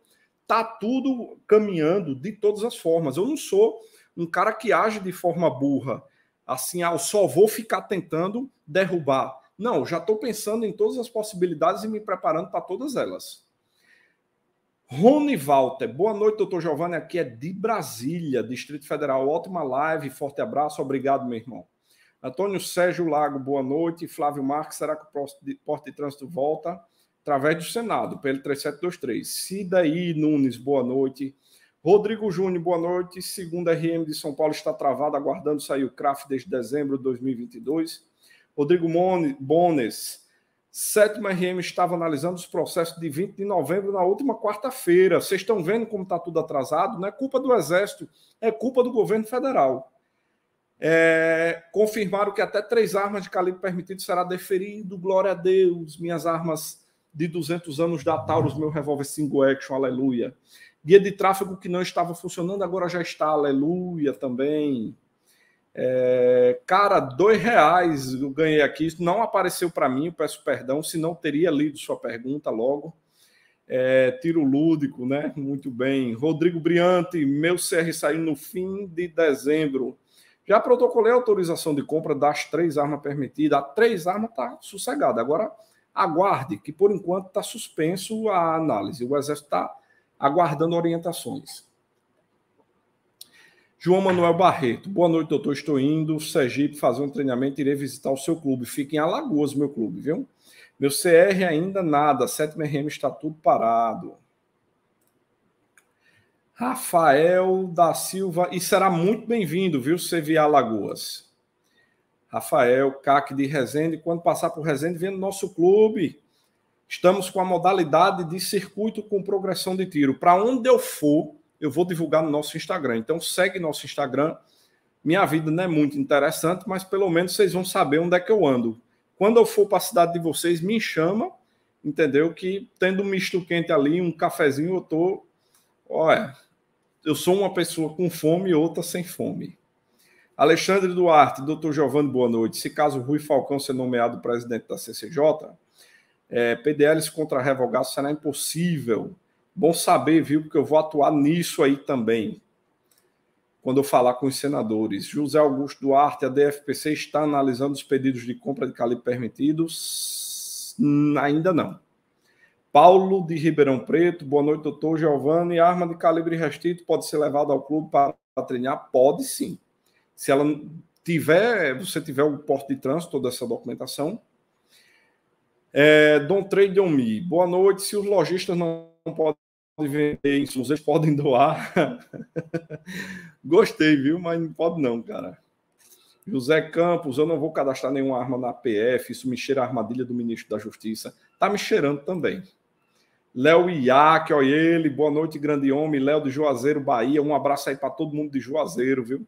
tá tudo caminhando de todas as formas. Eu não sou um cara que age de forma burra, assim, ah, eu só vou ficar tentando derrubar. Não, já estou pensando em todas as possibilidades e me preparando para todas elas. Rony Walter, boa noite, doutor Giovanni. Aqui é de Brasília, Distrito Federal. Ótima live, forte abraço, obrigado, meu irmão. Antônio Sérgio Lago, boa noite. Flávio Marques, será que o porte de trânsito volta? através do Senado, pelo 3723. Cidaí Nunes, boa noite. Rodrigo Júnior, boa noite. Segunda RM de São Paulo está travada, aguardando sair o CRAF desde dezembro de 2022. Rodrigo Bones, sétima RM estava analisando os processos de 20 de novembro na última quarta-feira. Vocês estão vendo como está tudo atrasado? Não é culpa do Exército, é culpa do governo federal. É, confirmaram que até três armas de calibre permitido será deferido. Glória a Deus, minhas armas de 200 anos da Taurus, meu revólver 5 action, aleluia. Guia de tráfego que não estava funcionando, agora já está, aleluia também. É, cara, dois reais eu ganhei aqui. Isso não apareceu para mim, eu peço perdão, se não teria lido sua pergunta logo. É, tiro lúdico, né? Muito bem. Rodrigo Briante, meu CR saiu no fim de dezembro. Já protocolei a autorização de compra das três armas permitidas. A três armas tá sossegada. Agora aguarde, que por enquanto está suspenso a análise. O Exército está aguardando orientações. João Manuel Barreto, boa noite, doutor. Estou indo, Sergipe, fazer um treinamento, irei visitar o seu clube. Fica em Alagoas, meu clube, viu? Meu CR ainda nada, 7 RM está tudo parado. Rafael da Silva, e será muito bem-vindo, viu, CV Alagoas. Rafael, CAC de Resende. Quando passar por Resende, vem no nosso clube. Estamos com a modalidade de circuito com progressão de tiro. Para onde eu for, eu vou divulgar no nosso Instagram. Então segue nosso Instagram. Minha vida não é muito interessante, mas pelo menos vocês vão saber onde é que eu ando. Quando eu for para a cidade de vocês, me chama, entendeu? Que tendo um misto quente ali, um cafezinho, eu tô, olha, eu sou uma pessoa com fome e outra sem fome. Alexandre Duarte, doutor Giovanni, boa noite. Se caso Rui Falcão ser nomeado presidente da CCJ, é, PDL contra revogar será impossível. Bom saber, viu? Porque eu vou atuar nisso aí também. Quando eu falar com os senadores. José Augusto Duarte, a DFPC está analisando os pedidos de compra de calibre permitidos? Hum, ainda não. Paulo de Ribeirão Preto, boa noite, doutor Giovanni. Arma de calibre restrito pode ser levada ao clube para treinar? Pode sim se ela tiver, é, você tiver o porte de trânsito, toda essa documentação. É, trade on me. Boa noite. Se os lojistas não podem vender insumos, eles podem doar. Gostei, viu? Mas não pode não, cara. José Campos, eu não vou cadastrar nenhuma arma na PF, isso me cheira a armadilha do ministro da Justiça. Tá me cheirando também. Léo Iac, olha ele, boa noite, grande homem. Léo de Juazeiro, Bahia. Um abraço aí para todo mundo de Juazeiro, viu?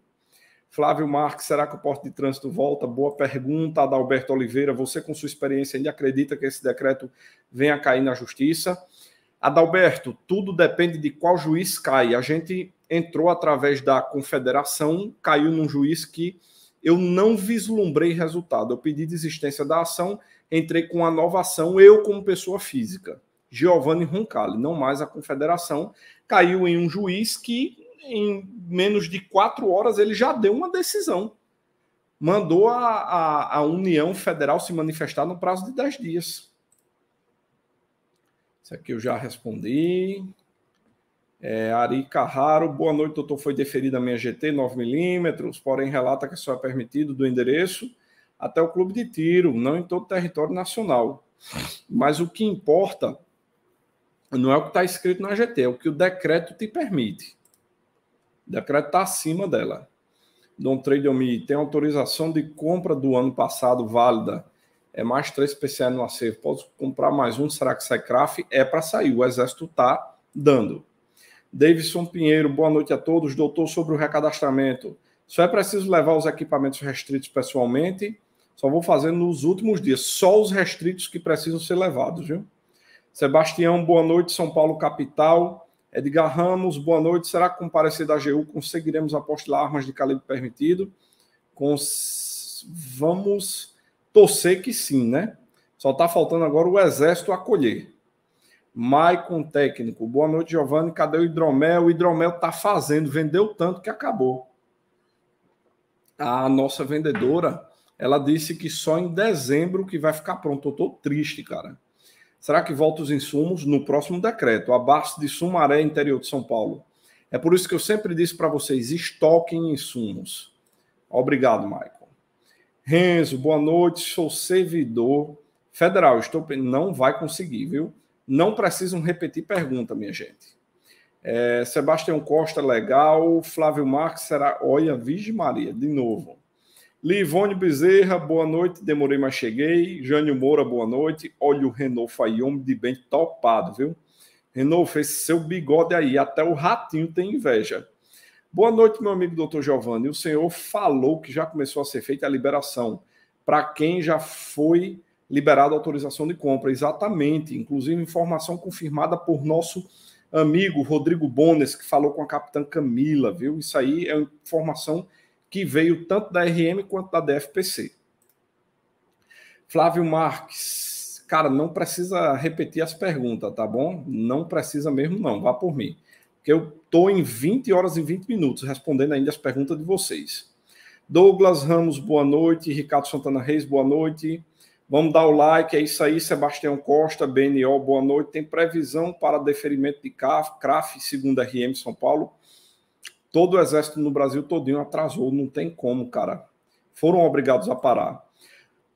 Flávio Marques, será que o porte de trânsito volta? Boa pergunta, Adalberto Oliveira. Você, com sua experiência, ainda acredita que esse decreto venha a cair na justiça? Adalberto, tudo depende de qual juiz cai. A gente entrou através da confederação, caiu num juiz que eu não vislumbrei resultado. Eu pedi desistência da ação, entrei com a nova ação, eu como pessoa física. Giovanni Roncalli, não mais a confederação, caiu em um juiz que em menos de quatro horas, ele já deu uma decisão. Mandou a, a, a União Federal se manifestar no prazo de 10 dias. Isso aqui eu já respondi. É, Ari Carraro, boa noite, doutor. Foi deferida a minha GT 9mm, porém relata que só é permitido do endereço até o clube de tiro, não em todo o território nacional. Mas o que importa não é o que está escrito na GT, é o que o decreto te permite. O decreto está acima dela. Don Trade Me tem autorização de compra do ano passado válida. É mais três PCA no acervo. Posso comprar mais um? Será que sai é craft É para sair. O Exército está dando. Davidson Pinheiro, boa noite a todos. Doutor, sobre o recadastramento. Só é preciso levar os equipamentos restritos pessoalmente. Só vou fazer nos últimos dias. Só os restritos que precisam ser levados, viu? Sebastião, boa noite, São Paulo, capital. Edgar Ramos, boa noite. Será que com o parecer da AGU conseguiremos apostilar armas de calibre permitido? Vamos torcer que sim, né? Só está faltando agora o exército acolher. Maicon Técnico, boa noite, Giovanni. Cadê o hidromel? O hidromel está fazendo, vendeu tanto que acabou. A nossa vendedora, ela disse que só em dezembro que vai ficar pronto. Eu estou triste, cara. Será que volta os insumos no próximo decreto, abaixo de Sumaré, interior de São Paulo? É por isso que eu sempre disse para vocês: estoquem insumos. Obrigado, Michael. Renzo, boa noite. Sou servidor federal. Estou não vai conseguir, viu? Não precisam repetir pergunta, minha gente. É, Sebastião Costa, legal. Flávio Marques será. Olha, Virgem Maria, de novo. Livone Bezerra, boa noite, demorei, mas cheguei. Jânio Moura, boa noite. Olha o Renault Faiome de bem topado, viu? Renault fez seu bigode aí, até o ratinho tem inveja. Boa noite, meu amigo doutor Giovanni. O senhor falou que já começou a ser feita a liberação para quem já foi liberado a autorização de compra. Exatamente, inclusive informação confirmada por nosso amigo Rodrigo Bones, que falou com a capitã Camila, viu? Isso aí é informação que veio tanto da RM quanto da DFPC. Flávio Marques, cara, não precisa repetir as perguntas, tá bom? Não precisa mesmo, não, vá por mim. Porque eu estou em 20 horas e 20 minutos respondendo ainda as perguntas de vocês. Douglas Ramos, boa noite. Ricardo Santana Reis, boa noite. Vamos dar o like, é isso aí. Sebastião Costa, BNO, boa noite. Tem previsão para deferimento de CAF, CRAF, segunda RM São Paulo todo o exército no Brasil todinho atrasou, não tem como, cara. Foram obrigados a parar.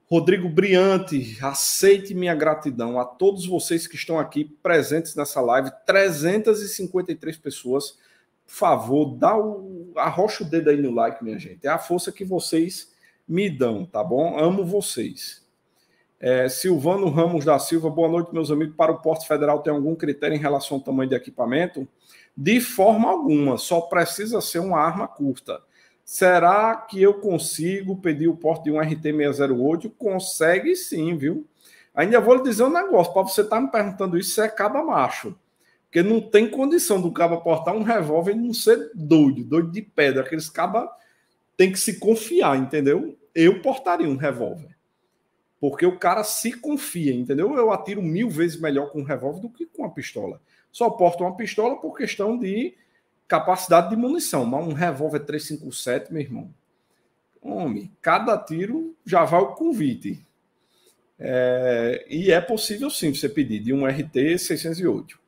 Rodrigo Briante, aceite minha gratidão a todos vocês que estão aqui presentes nessa live, 353 pessoas. Por favor, dá o arrocha o dedo aí no like, minha gente. É a força que vocês me dão, tá bom? Amo vocês. É, Silvano Ramos da Silva, boa noite, meus amigos. Para o Porto Federal, tem algum critério em relação ao tamanho de equipamento? De forma alguma, só precisa ser uma arma curta. Será que eu consigo pedir o porte de um RT608? Consegue sim, viu? Ainda vou lhe dizer um negócio, para você estar tá me perguntando isso, você é caba macho. Porque não tem condição do caba portar um revólver e não ser doido, doido de pedra. Aqueles caba tem que se confiar, entendeu? Eu portaria um revólver. Porque o cara se confia, entendeu? Eu atiro mil vezes melhor com um revólver do que com uma pistola só porta uma pistola por questão de capacidade de munição. Mas um revólver 357, meu irmão. Homem, cada tiro já vai o convite. É, e é possível sim você pedir de um RT 608.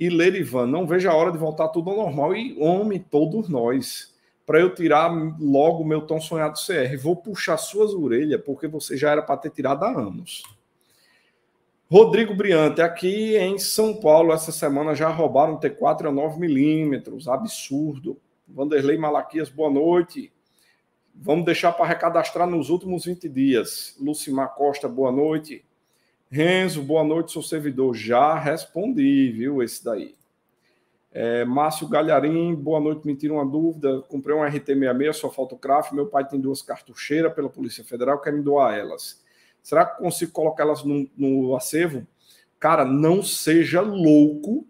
E Ivan, não vejo a hora de voltar tudo ao normal. E homem, todos nós. Para eu tirar logo meu tão sonhado CR, vou puxar suas orelhas, porque você já era para ter tirado há anos. Rodrigo Briante, aqui em São Paulo, essa semana já roubaram T4 a 9mm, absurdo. Vanderlei Malaquias, boa noite. Vamos deixar para recadastrar nos últimos 20 dias. Lucimar Costa, boa noite. Renzo, boa noite, seu servidor. Já respondi, viu, esse daí. É, Márcio Galharim, boa noite, me tira uma dúvida. Comprei um RT66, só falta o craft. Meu pai tem duas cartucheiras pela Polícia Federal, quer me doar elas. Será que consigo colocá-las no, no acervo? Cara, não seja louco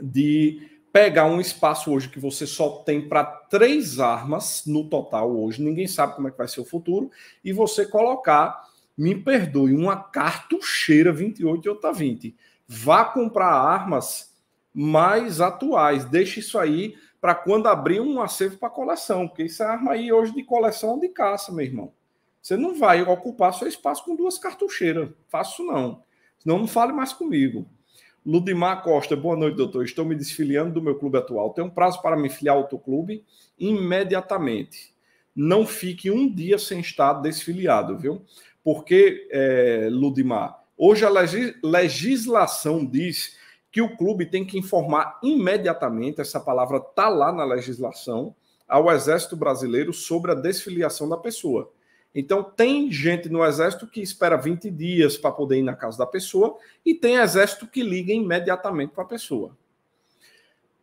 de pegar um espaço hoje que você só tem para três armas no total hoje, ninguém sabe como é que vai ser o futuro, e você colocar, me perdoe, uma cartucheira 28 e outra 20. Vá comprar armas mais atuais, deixe isso aí para quando abrir um acervo para coleção, porque essa é arma aí hoje de coleção de caça, meu irmão. Você não vai ocupar seu espaço com duas cartucheiras. Faço não. Senão não fale mais comigo. Ludimar Costa, boa noite, doutor. Estou me desfiliando do meu clube atual. Tenho um prazo para me filiar ao outro clube imediatamente. Não fique um dia sem estar desfiliado, viu? Porque, é, Ludimar, hoje a legislação diz que o clube tem que informar imediatamente, essa palavra está lá na legislação, ao Exército Brasileiro sobre a desfiliação da pessoa. Então, tem gente no exército que espera 20 dias para poder ir na casa da pessoa, e tem exército que liga imediatamente para a pessoa.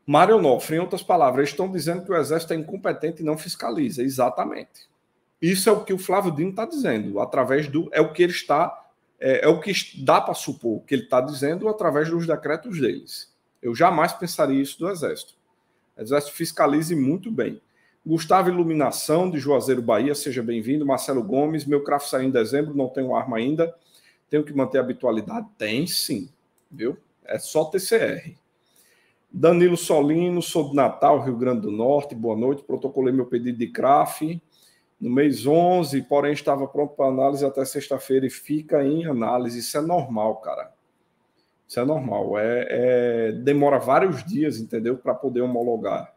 Mário Onofre, em outras palavras, estão dizendo que o exército é incompetente e não fiscaliza. Exatamente. Isso é o que o Flávio Dino está dizendo, através do. É o que ele está. É, é o que dá para supor que ele está dizendo através dos decretos deles. Eu jamais pensaria isso do exército. O exército fiscalize muito bem. Gustavo Iluminação, de Juazeiro, Bahia, seja bem-vindo. Marcelo Gomes, meu craft saiu em dezembro, não tenho arma ainda. Tenho que manter a habitualidade? Tem sim, viu? É só TCR. Danilo Solino, sou de Natal, Rio Grande do Norte, boa noite. Protocolei meu pedido de CRAF no mês 11, porém estava pronto para análise até sexta-feira e fica em análise. Isso é normal, cara. Isso é normal. É, é... demora vários dias, entendeu? Para poder homologar.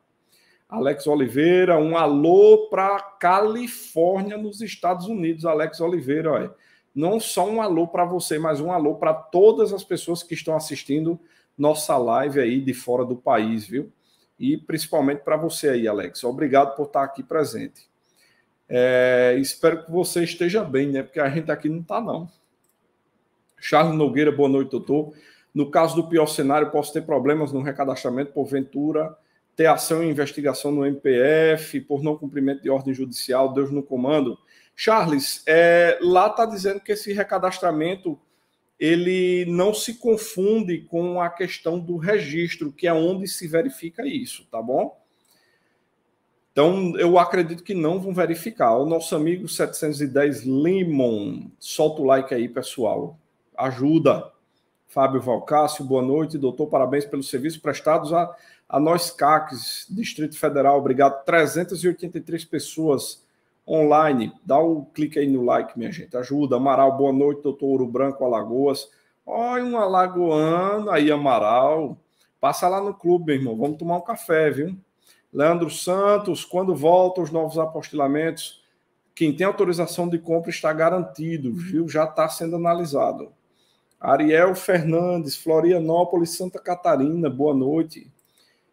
Alex Oliveira, um alô para Califórnia, nos Estados Unidos. Alex Oliveira, olha. Não só um alô para você, mas um alô para todas as pessoas que estão assistindo nossa live aí de fora do país, viu? E principalmente para você aí, Alex. Obrigado por estar aqui presente. É, espero que você esteja bem, né? Porque a gente aqui não está, não. Charles Nogueira, boa noite, doutor. No caso do pior cenário, posso ter problemas no recadastramento, porventura ter ação e investigação no MPF por não cumprimento de ordem judicial, Deus no comando. Charles, é, lá está dizendo que esse recadastramento ele não se confunde com a questão do registro, que é onde se verifica isso, tá bom? Então, eu acredito que não vão verificar. O nosso amigo 710 Limon, solta o like aí, pessoal. Ajuda. Fábio Valcácio, boa noite, doutor. Parabéns pelos serviços prestados a a nós, CACs, Distrito Federal, obrigado. 383 pessoas online. Dá um clique aí no like, minha gente. Ajuda. Amaral, boa noite, doutor Ouro Branco, Alagoas. Olha, um alagoano aí, Amaral. Passa lá no clube, meu irmão. Vamos tomar um café, viu? Leandro Santos, quando volta os novos apostilamentos, quem tem autorização de compra está garantido, viu? Já está sendo analisado. Ariel Fernandes, Florianópolis, Santa Catarina, boa noite.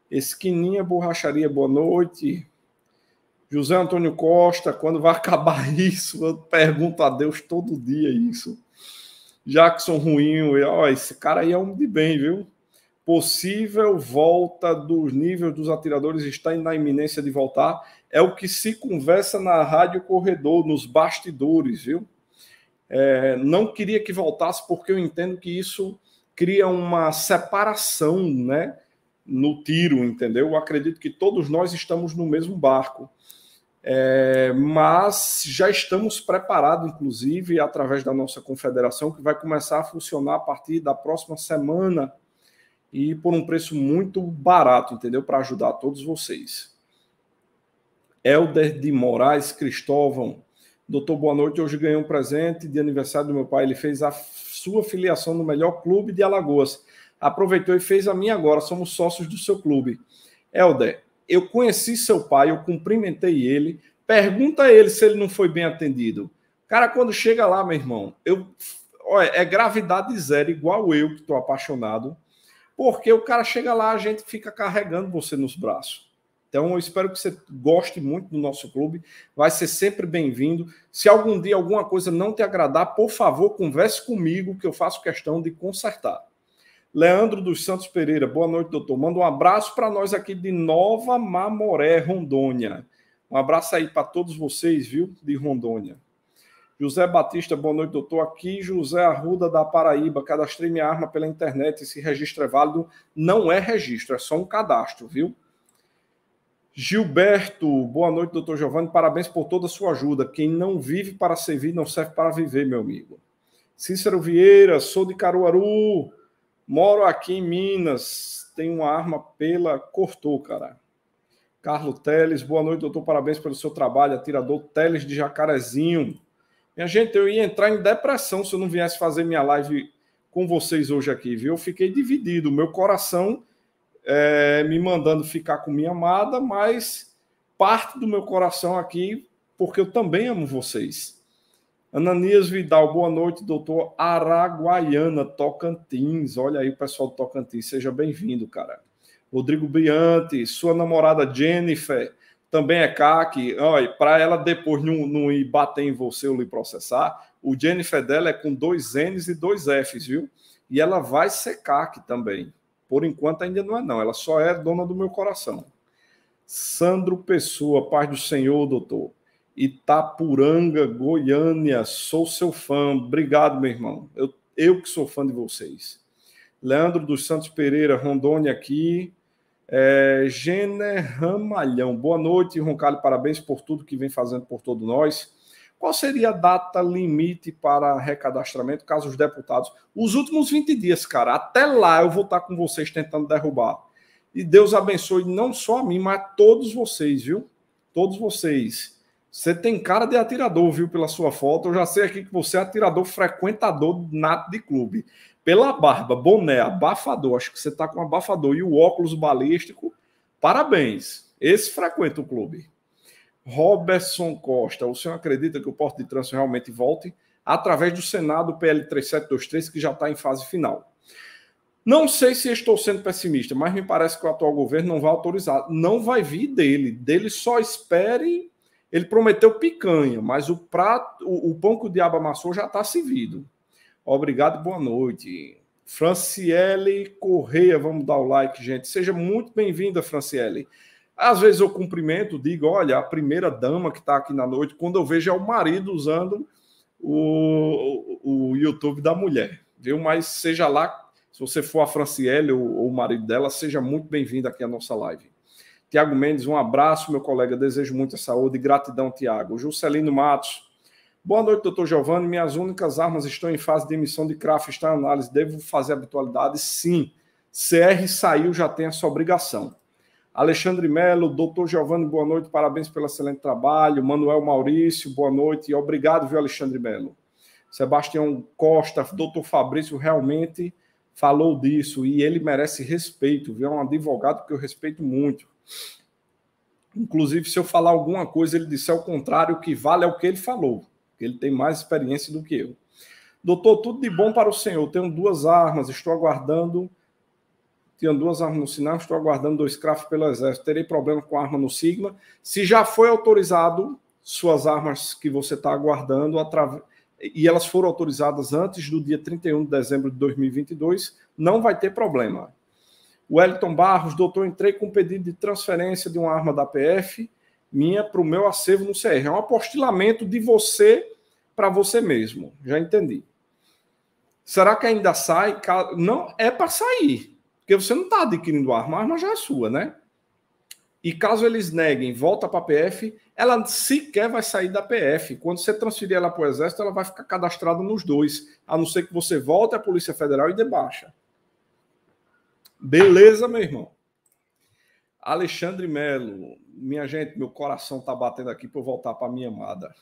Esquininha Borracharia, boa noite. José Antônio Costa, quando vai acabar isso? Eu pergunto a Deus todo dia isso. Jackson Ruinho, ó, esse cara aí é um de bem, viu? Possível volta dos níveis dos atiradores está na iminência de voltar. É o que se conversa na Rádio Corredor, nos bastidores, viu? É, não queria que voltasse, porque eu entendo que isso cria uma separação, né? no tiro, entendeu? Eu acredito que todos nós estamos no mesmo barco. É, mas já estamos preparados, inclusive, através da nossa confederação, que vai começar a funcionar a partir da próxima semana e por um preço muito barato, entendeu? Para ajudar todos vocês. Helder de Moraes Cristóvão. Doutor, boa noite. Hoje ganhei um presente de aniversário do meu pai. Ele fez a sua filiação no melhor clube de Alagoas aproveitou e fez a minha agora, somos sócios do seu clube. Helder, eu conheci seu pai, eu cumprimentei ele, pergunta a ele se ele não foi bem atendido. Cara, quando chega lá, meu irmão, eu olha, é gravidade zero, igual eu que estou apaixonado, porque o cara chega lá, a gente fica carregando você nos braços. Então, eu espero que você goste muito do nosso clube, vai ser sempre bem-vindo. Se algum dia alguma coisa não te agradar, por favor, converse comigo, que eu faço questão de consertar. Leandro dos Santos Pereira, boa noite, doutor. Manda um abraço para nós aqui de Nova Mamoré, Rondônia. Um abraço aí para todos vocês, viu, de Rondônia. José Batista, boa noite, doutor. Aqui, José Arruda da Paraíba. Cadastrei minha arma pela internet. Esse registro é válido. Não é registro, é só um cadastro, viu? Gilberto, boa noite, doutor Giovanni. Parabéns por toda a sua ajuda. Quem não vive para servir, não serve para viver, meu amigo. Cícero Vieira, sou de Caruaru. Moro aqui em Minas, tem uma arma pela cortou, cara. Carlos Teles, boa noite, doutor. Parabéns pelo seu trabalho, atirador Teles de Jacarezinho. Minha gente, eu ia entrar em depressão se eu não viesse fazer minha live com vocês hoje aqui, viu? Eu fiquei dividido, meu coração é, me mandando ficar com minha amada, mas parte do meu coração aqui, porque eu também amo vocês. Ananias Vidal, boa noite, doutor Araguaiana, Tocantins. Olha aí o pessoal do Tocantins, seja bem-vindo, cara. Rodrigo Briante, sua namorada Jennifer, também é CAC. Para ela depois não, não ir bater em você ou lhe processar, o Jennifer dela é com dois N's e dois F's, viu? E ela vai ser CAC também. Por enquanto ainda não é, não. Ela só é dona do meu coração. Sandro Pessoa, paz do Senhor, doutor. Itapuranga, Goiânia. Sou seu fã. Obrigado, meu irmão. Eu, eu que sou fã de vocês. Leandro dos Santos Pereira, Rondônia aqui. É, Ramalhão, boa noite, Roncalho, parabéns por tudo que vem fazendo por todos nós. Qual seria a data limite para recadastramento, caso os deputados... Os últimos 20 dias, cara, até lá eu vou estar com vocês tentando derrubar. E Deus abençoe não só a mim, mas a todos vocês, viu? Todos vocês. Você tem cara de atirador, viu, pela sua foto. Eu já sei aqui que você é atirador frequentador nato de clube. Pela barba, boné, abafador. Acho que você está com abafador. E o óculos balístico, parabéns. Esse frequenta o clube. Robertson Costa, o senhor acredita que o porte de trânsito realmente volte? Através do Senado PL 3723, que já está em fase final. Não sei se estou sendo pessimista, mas me parece que o atual governo não vai autorizar. Não vai vir dele. Dele só espere ele prometeu picanha, mas o prato, o, o pão que o diabo amassou já está servido. Obrigado, boa noite. Franciele Correia, vamos dar o like, gente. Seja muito bem-vinda, Franciele. Às vezes eu cumprimento, digo, olha, a primeira dama que está aqui na noite, quando eu vejo é o marido usando o, o, YouTube da mulher, viu? Mas seja lá, se você for a Franciele ou, ou o marido dela, seja muito bem-vindo aqui à nossa live. Tiago Mendes, um abraço, meu colega. Desejo muita saúde e gratidão, Tiago. Juscelino Matos. Boa noite, doutor Giovanni. Minhas únicas armas estão em fase de emissão de craft, está em análise. Devo fazer habitualidade? Sim. CR saiu, já tem essa obrigação. Alexandre Melo, doutor Giovanni, boa noite, parabéns pelo excelente trabalho. Manuel Maurício, boa noite e obrigado, viu, Alexandre Melo. Sebastião Costa, doutor Fabrício, realmente falou disso e ele merece respeito, viu? É um advogado que eu respeito muito. Inclusive, se eu falar alguma coisa, ele disse ao contrário, o que vale é o que ele falou, que ele tem mais experiência do que eu. Doutor, tudo de bom para o senhor. Tenho duas armas, estou aguardando. Tinha duas armas no sinal, estou aguardando dois Craft pelo exército. Terei problema com a arma no Sigma. Se já foi autorizado, suas armas que você está aguardando, e elas foram autorizadas antes do dia 31 de dezembro de 2022, não vai ter problema. Wellington Barros, doutor, entrei com pedido de transferência de uma arma da PF minha para o meu acervo no CR. É um apostilamento de você para você mesmo. Já entendi. Será que ainda sai? Não, é para sair. Porque você não está adquirindo arma, a arma já é sua, né? E caso eles neguem, volta para a PF, ela sequer vai sair da PF. Quando você transferir ela para o Exército, ela vai ficar cadastrada nos dois, a não ser que você volte à Polícia Federal e debaixa. Beleza, meu irmão? Alexandre Melo, minha gente, meu coração tá batendo aqui para eu voltar para minha amada.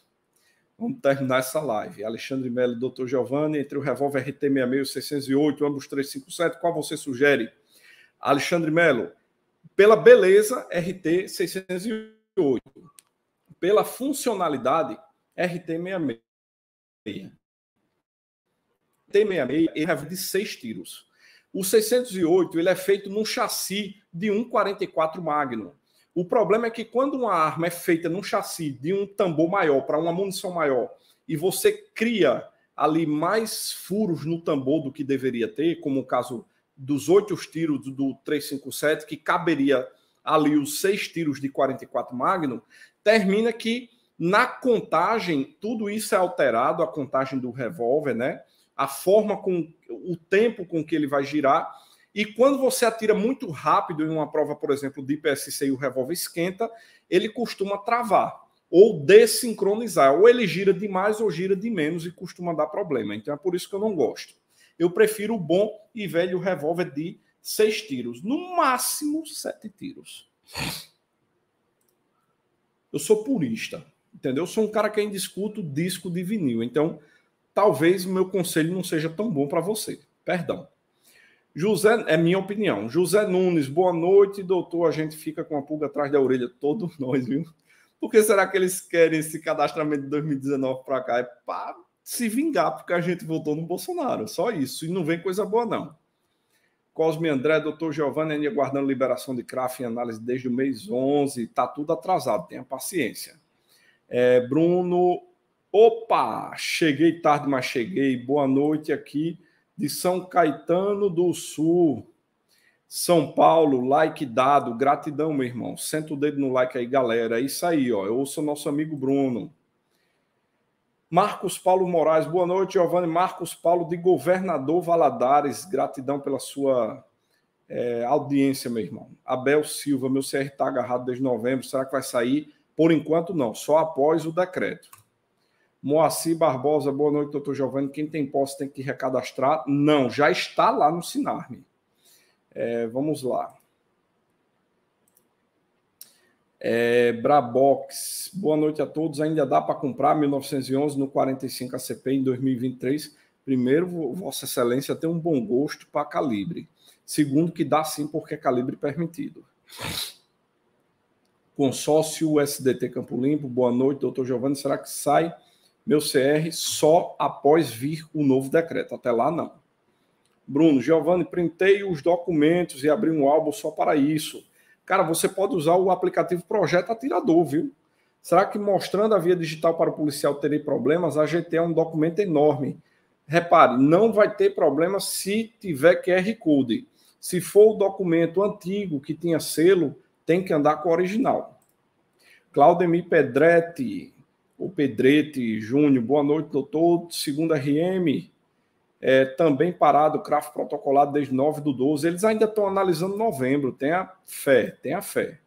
Vamos terminar essa live. Alexandre Melo, Dr. Giovanni, entre o revólver RT66 e 608, ambos 357, qual você sugere? Alexandre Melo, pela beleza, RT 608. Pela funcionalidade, RT66. RT66 é de seis tiros. O 608 ele é feito num chassi de 1,44 Magnum. O problema é que quando uma arma é feita num chassi de um tambor maior para uma munição maior e você cria ali mais furos no tambor do que deveria ter, como o caso dos oito tiros do 357, que caberia ali os seis tiros de 44 Magnum, termina que na contagem tudo isso é alterado, a contagem do revólver, né? a forma com o tempo com que ele vai girar. E quando você atira muito rápido em uma prova, por exemplo, de IPSC e o revólver esquenta, ele costuma travar ou desincronizar. Ou ele gira demais ou gira de menos e costuma dar problema. Então é por isso que eu não gosto. Eu prefiro o bom e velho revólver de seis tiros. No máximo, sete tiros. Eu sou purista, entendeu? Eu sou um cara que ainda é o disco de vinil. Então, talvez o meu conselho não seja tão bom para você. Perdão. José, é minha opinião. José Nunes, boa noite, doutor. A gente fica com a pulga atrás da orelha, todos nós, viu? Por que será que eles querem esse cadastramento de 2019 para cá? É para se vingar, porque a gente votou no Bolsonaro. Só isso. E não vem coisa boa, não. Cosme André, doutor Giovanni, aguardando liberação de craft em análise desde o mês 11. Está tudo atrasado, tenha paciência. É, Bruno Opa, cheguei tarde, mas cheguei. Boa noite aqui de São Caetano do Sul. São Paulo, like dado, gratidão, meu irmão. Senta o dedo no like aí, galera. É isso aí, ó. Eu ouço o nosso amigo Bruno. Marcos Paulo Moraes, boa noite, Giovanni. Marcos Paulo, de Governador Valadares, gratidão pela sua é, audiência, meu irmão. Abel Silva, meu CR está agarrado desde novembro. Será que vai sair? Por enquanto, não, só após o decreto. Moacir Barbosa, boa noite, doutor Giovanni. Quem tem posse tem que recadastrar? Não, já está lá no Sinarme. É, vamos lá. É, Brabox, boa noite a todos. Ainda dá para comprar 1911 no 45 ACP em 2023. Primeiro, Vossa Excelência tem um bom gosto para calibre. Segundo, que dá sim, porque é calibre permitido. Consórcio SDT Campo Limpo, boa noite, doutor Giovanni. Será que sai meu CR só após vir o novo decreto. Até lá, não. Bruno, Giovanni, printei os documentos e abri um álbum só para isso. Cara, você pode usar o aplicativo Projeto Atirador, viu? Será que mostrando a via digital para o policial terei problemas? A GT é um documento enorme. Repare, não vai ter problema se tiver QR Code. Se for o documento antigo que tinha selo, tem que andar com o original. Claudemir Pedretti, o Pedrete Júnior, boa noite, doutor. Segunda RM, é, também parado, craft protocolado desde 9 do 12. Eles ainda estão analisando novembro, tenha fé, tenha fé.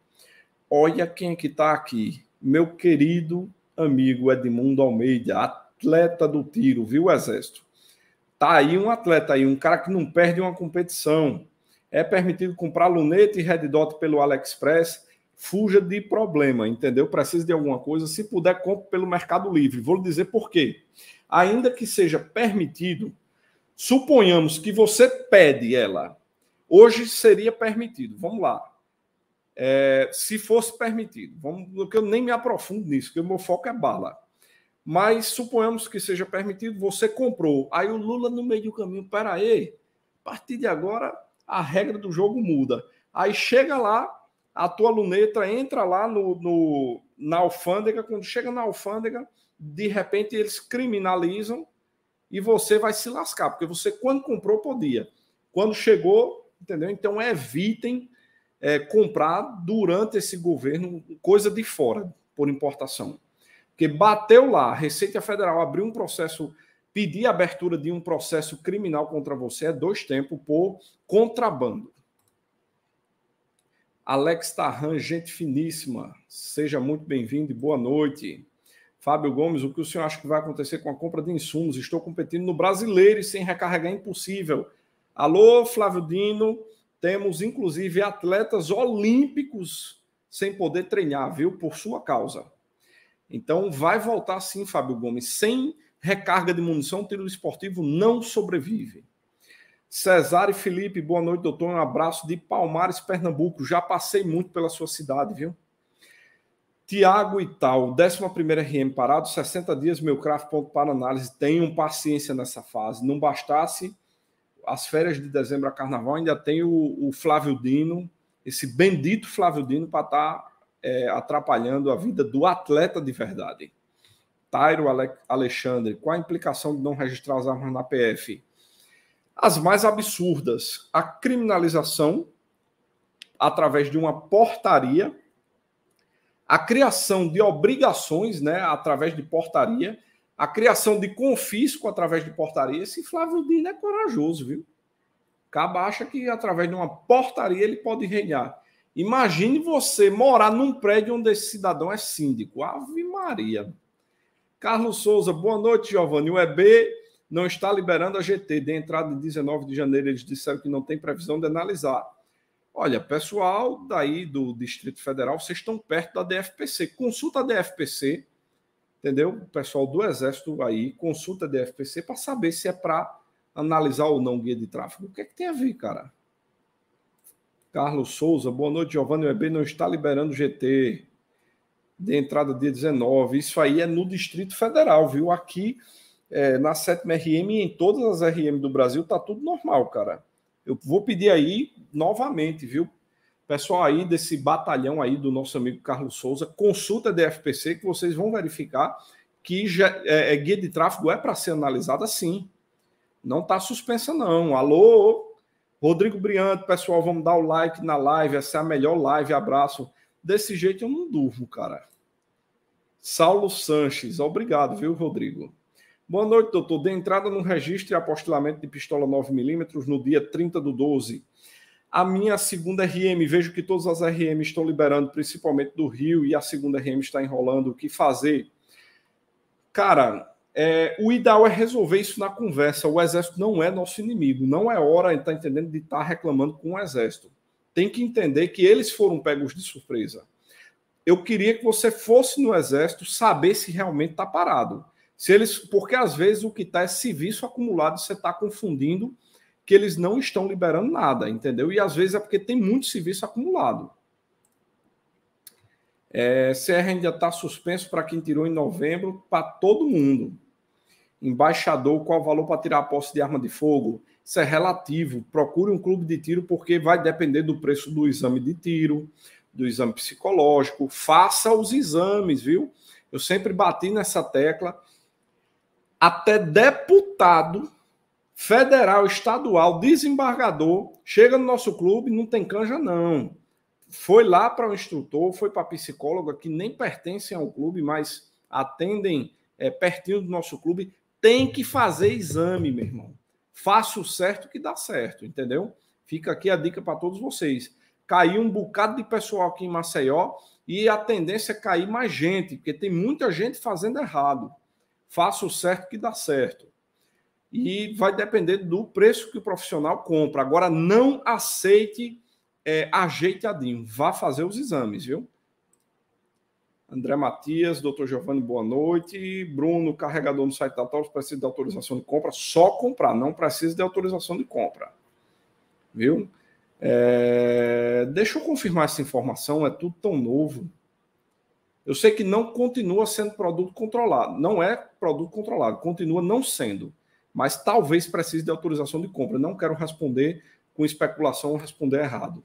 Olha quem que está aqui, meu querido amigo Edmundo Almeida, atleta do tiro, viu, Exército? Tá aí um atleta aí, um cara que não perde uma competição. É permitido comprar lunete e red dot pelo AliExpress fuja de problema, entendeu? Precisa de alguma coisa, se puder, compre pelo Mercado Livre. Vou lhe dizer por quê. Ainda que seja permitido, suponhamos que você pede ela. Hoje seria permitido, vamos lá. É, se fosse permitido, vamos, porque eu nem me aprofundo nisso, porque o meu foco é bala. Mas suponhamos que seja permitido, você comprou. Aí o Lula, no meio do caminho, peraí, a partir de agora a regra do jogo muda. Aí chega lá, a tua luneta entra lá no, no, na alfândega, quando chega na alfândega, de repente eles criminalizam e você vai se lascar, porque você quando comprou podia, quando chegou, entendeu? Então evitem é, comprar durante esse governo coisa de fora por importação, porque bateu lá, a Receita Federal abriu um processo, pedir a abertura de um processo criminal contra você é dois tempos por contrabando. Alex Tarran, gente finíssima, seja muito bem-vindo e boa noite. Fábio Gomes, o que o senhor acha que vai acontecer com a compra de insumos? Estou competindo no brasileiro e sem recarregar é impossível. Alô, Flávio Dino, temos inclusive atletas olímpicos sem poder treinar, viu, por sua causa. Então vai voltar sim, Fábio Gomes, sem recarga de munição, o tiro esportivo não sobrevive. Cesar e Felipe, boa noite, doutor. Um abraço de Palmares, Pernambuco. Já passei muito pela sua cidade, viu? Tiago e tal, 11 RM parado, 60 dias, meu craft ponto para análise. Tenham paciência nessa fase. Não bastasse as férias de dezembro a carnaval, ainda tem o, o Flávio Dino, esse bendito Flávio Dino, para estar tá, é, atrapalhando a vida do atleta de verdade. Tairo Ale Alexandre, qual a implicação de não registrar as armas na PF? As mais absurdas, a criminalização através de uma portaria, a criação de obrigações, né, através de portaria, a criação de confisco através de portaria. Esse Flávio Dino é corajoso, viu? Caba acha que através de uma portaria ele pode reinar. Imagine você morar num prédio onde esse cidadão é síndico. Ave Maria. Carlos Souza, boa noite, Giovanni. O EB não está liberando a GT de entrada de 19 de janeiro. Eles disseram que não tem previsão de analisar. Olha, pessoal daí do Distrito Federal, vocês estão perto da DFPC. Consulta a DFPC, entendeu? O pessoal do Exército aí consulta a DFPC para saber se é para analisar ou não guia de tráfego. O que é que tem a ver, cara? Carlos Souza, boa noite, Giovanni. O EB não está liberando GT de entrada dia 19. Isso aí é no Distrito Federal, viu? Aqui é, na sétima RM e em todas as RM do Brasil tá tudo normal, cara. Eu vou pedir aí novamente, viu? Pessoal aí desse batalhão aí do nosso amigo Carlos Souza, consulta DFPC que vocês vão verificar que já, é, é guia de tráfego é para ser analisada sim. Não tá suspensa não. Alô, Rodrigo Briante, pessoal, vamos dar o like na live, essa é a melhor live, abraço. Desse jeito eu não durmo, cara. Saulo Sanches, obrigado, viu, Rodrigo? Boa noite, doutor. De entrada no registro e apostilamento de pistola 9mm no dia 30 do 12. A minha segunda RM, vejo que todas as RM estão liberando, principalmente do Rio, e a segunda RM está enrolando. O que fazer? Cara, é, o ideal é resolver isso na conversa. O Exército não é nosso inimigo. Não é hora, está entendendo, de estar tá reclamando com o Exército. Tem que entender que eles foram pegos de surpresa. Eu queria que você fosse no Exército saber se realmente está parado. Se eles, porque às vezes o que está é serviço acumulado, você está confundindo que eles não estão liberando nada, entendeu? E às vezes é porque tem muito serviço acumulado. É, CR ainda está suspenso para quem tirou em novembro, para todo mundo. Embaixador, qual o valor para tirar a posse de arma de fogo? Isso é relativo. Procure um clube de tiro, porque vai depender do preço do exame de tiro, do exame psicológico. Faça os exames, viu? Eu sempre bati nessa tecla até deputado federal, estadual, desembargador, chega no nosso clube, não tem canja, não. Foi lá para o um instrutor, foi para psicóloga, que nem pertencem ao clube, mas atendem é, pertinho do nosso clube. Tem que fazer exame, meu irmão. Faça o certo que dá certo, entendeu? Fica aqui a dica para todos vocês. Caiu um bocado de pessoal aqui em Maceió e a tendência é cair mais gente, porque tem muita gente fazendo errado faça o certo que dá certo. E vai depender do preço que o profissional compra. Agora, não aceite é, ajeitadinho. Vá fazer os exames, viu? André Matias, doutor Giovanni, boa noite. Bruno, carregador no site da Taurus, precisa de autorização de compra. Só comprar, não precisa de autorização de compra. Viu? É... Deixa eu confirmar essa informação, é tudo tão novo. Eu sei que não continua sendo produto controlado, não é produto controlado, continua não sendo, mas talvez precise de autorização de compra. Não quero responder com especulação, responder errado.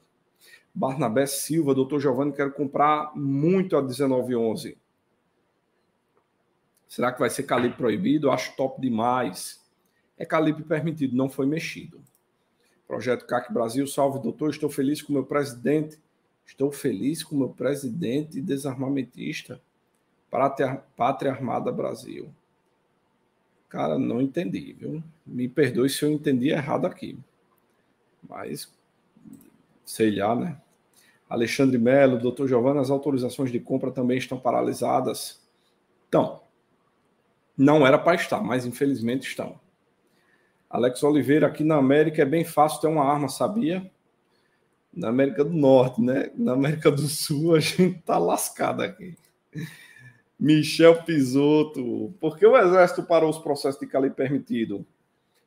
Barnabé Silva, doutor Giovanni, quero comprar muito a 1911. Será que vai ser calibre proibido? Eu acho top demais. É calibre permitido, não foi mexido. Projeto CAC Brasil, salve doutor, estou feliz com o meu presidente Estou feliz com meu presidente desarmamentista Pátria Armada Brasil. Cara, não entendi, viu? Me perdoe se eu entendi errado aqui. Mas, sei lá, né? Alexandre Melo, doutor Giovanna, as autorizações de compra também estão paralisadas. Então, não era para estar, mas infelizmente estão. Alex Oliveira, aqui na América é bem fácil ter uma arma, sabia? na América do Norte, né? Na América do Sul a gente tá lascado aqui. Michel Pisoto, por que o Exército parou os processos de cali permitido?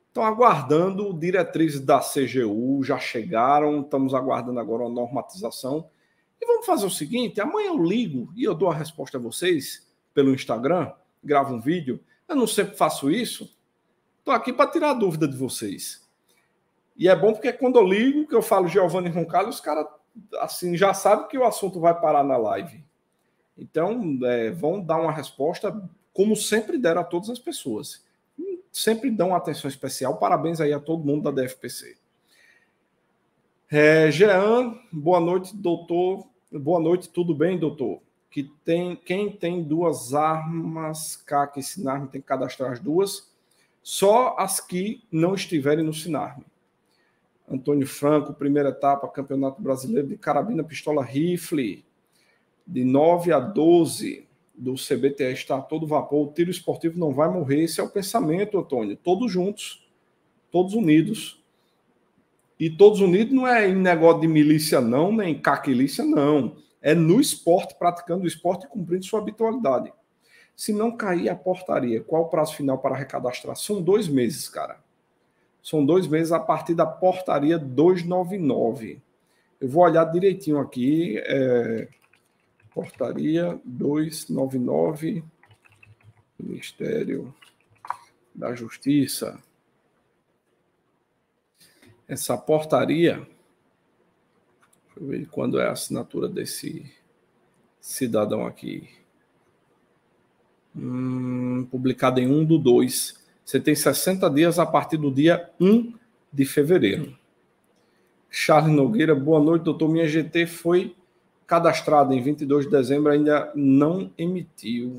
Estão aguardando diretrizes da CGU, já chegaram, estamos aguardando agora a normatização. E vamos fazer o seguinte: amanhã eu ligo e eu dou a resposta a vocês pelo Instagram, gravo um vídeo. Eu não sempre faço isso. Estou aqui para tirar a dúvida de vocês. E é bom porque quando eu ligo, que eu falo Giovanni Roncalho, os caras assim, já sabem que o assunto vai parar na live. Então, é, vão dar uma resposta, como sempre deram a todas as pessoas. Sempre dão atenção especial. Parabéns aí a todo mundo da DFPC. É, Jean, boa noite, doutor. Boa noite, tudo bem, doutor? Que tem, quem tem duas armas, cá que Sinarme tem que cadastrar as duas, só as que não estiverem no Sinarme. Antônio Franco, primeira etapa, Campeonato Brasileiro de Carabina Pistola Rifle, de 9 a 12 do CBTE está todo vapor. O tiro esportivo não vai morrer. Esse é o pensamento, Antônio. Todos juntos, todos unidos. E todos unidos não é em negócio de milícia, não, nem caquilícia, não. É no esporte, praticando o esporte e cumprindo sua habitualidade. Se não cair a portaria, qual o prazo final para recadastrar? São dois meses, cara. São dois meses a partir da portaria 299. Eu vou olhar direitinho aqui. É, portaria 299, Ministério da Justiça. Essa portaria. Deixa eu ver quando é a assinatura desse cidadão aqui. Hum, publicada em 1 do 2 você tem 60 dias a partir do dia 1 de fevereiro. Charles Nogueira, boa noite, doutor. Minha GT foi cadastrada em 22 de dezembro, ainda não emitiu.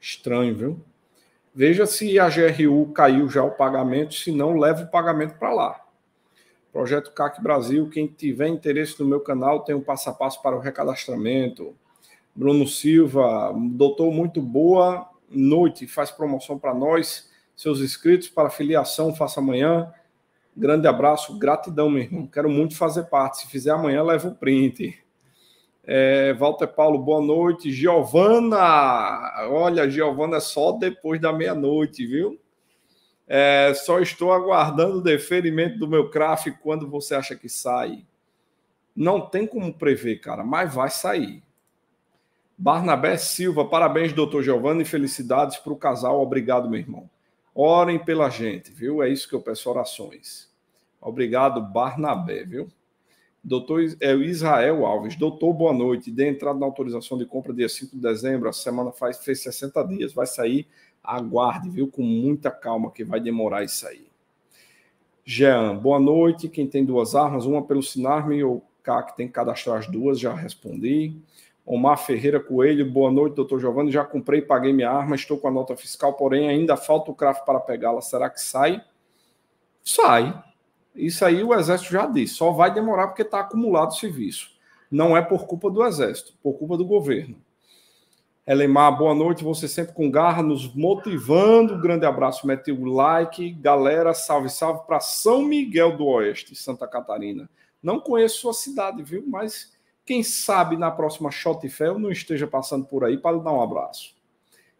Estranho, viu? Veja se a GRU caiu já o pagamento, se não, leve o pagamento para lá. Projeto CAC Brasil, quem tiver interesse no meu canal, tem um passo a passo para o recadastramento. Bruno Silva, doutor, muito boa noite, faz promoção para nós seus inscritos para filiação, faça amanhã. Grande abraço, gratidão, meu irmão. Quero muito fazer parte. Se fizer amanhã, leva o print. É, Walter Paulo, boa noite. Giovana, olha, Giovana é só depois da meia-noite, viu? É, só estou aguardando o deferimento do meu craft quando você acha que sai. Não tem como prever, cara, mas vai sair. Barnabé Silva, parabéns, doutor Giovanni, felicidades para o casal. Obrigado, meu irmão. Orem pela gente, viu? É isso que eu peço, orações. Obrigado, Barnabé, viu? Doutor é, Israel Alves, doutor, boa noite. Dê entrada na autorização de compra dia 5 de dezembro, a semana faz, fez 60 dias. Vai sair, aguarde, viu? Com muita calma, que vai demorar isso aí. Jean, boa noite. Quem tem duas armas, uma pelo Sinarme ou K, que tem que cadastrar as duas, já respondi. Omar Ferreira Coelho, boa noite, doutor Giovanni. Já comprei, paguei minha arma, estou com a nota fiscal, porém ainda falta o craft para pegá-la. Será que sai? Sai. Isso aí o Exército já disse, só vai demorar porque está acumulado serviço. Não é por culpa do Exército, por culpa do governo. Elemar, boa noite, você sempre com garra, nos motivando. Grande abraço, mete o like. Galera, salve, salve para São Miguel do Oeste, Santa Catarina. Não conheço sua cidade, viu? Mas quem sabe na próxima Shot eu não esteja passando por aí para lhe dar um abraço.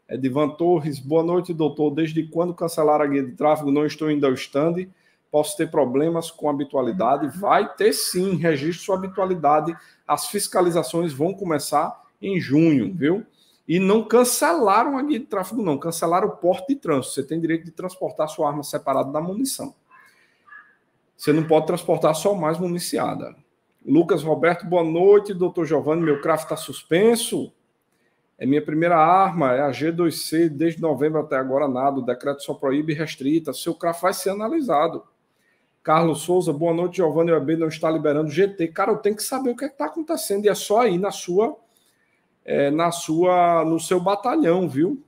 Edivan Torres, boa noite, doutor. Desde quando cancelaram a guia de tráfego? Não estou indo ao stand. Posso ter problemas com habitualidade? Vai ter sim, registro sua habitualidade. As fiscalizações vão começar em junho, viu? E não cancelaram a guia de tráfego, não. Cancelaram o porte de trânsito. Você tem direito de transportar sua arma separada da munição. Você não pode transportar só mais municiada. Lucas Roberto, boa noite, doutor Giovanni. Meu craft está suspenso. É minha primeira arma, é a G2C, desde novembro até agora nada. O decreto só proíbe e restrita. Seu craft vai ser analisado. Carlos Souza, boa noite, Giovanni. O EB não está liberando GT. Cara, eu tenho que saber o que é está acontecendo. E é só aí na sua, é, na sua, no seu batalhão, viu?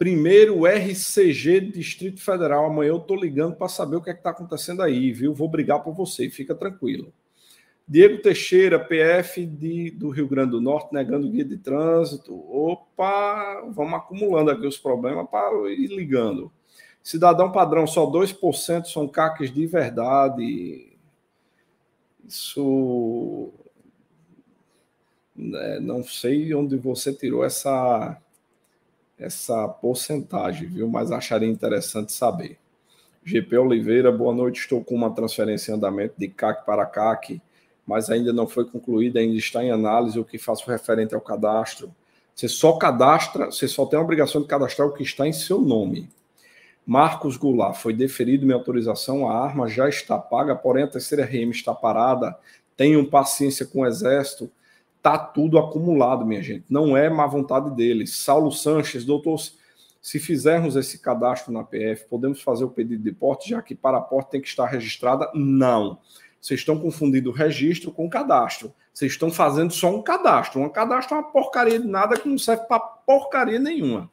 Primeiro RCG Distrito Federal. Amanhã eu tô ligando para saber o que é que tá acontecendo aí, viu? Vou brigar por você, fica tranquilo. Diego Teixeira, PF de, do Rio Grande do Norte, negando guia de trânsito. Opa, vamos acumulando aqui os problemas para ir ligando. Cidadão padrão, só 2% são caques de verdade. Isso. Né, não sei onde você tirou essa essa porcentagem, viu? Mas acharia interessante saber. GP Oliveira, boa noite. Estou com uma transferência em andamento de CAC para CAC, mas ainda não foi concluída, ainda está em análise o que faço referente ao cadastro. Você só cadastra, você só tem a obrigação de cadastrar o que está em seu nome. Marcos Goulart, foi deferido minha autorização, a arma já está paga, porém a terceira RM está parada. Tenham paciência com o Exército, tá tudo acumulado, minha gente. Não é má vontade deles Saulo Sanches, doutor, se fizermos esse cadastro na PF, podemos fazer o pedido de porte, já que para a porte tem que estar registrada? Não. Vocês estão confundindo registro com cadastro. Vocês estão fazendo só um cadastro. Um cadastro é uma porcaria de nada que não serve para porcaria nenhuma.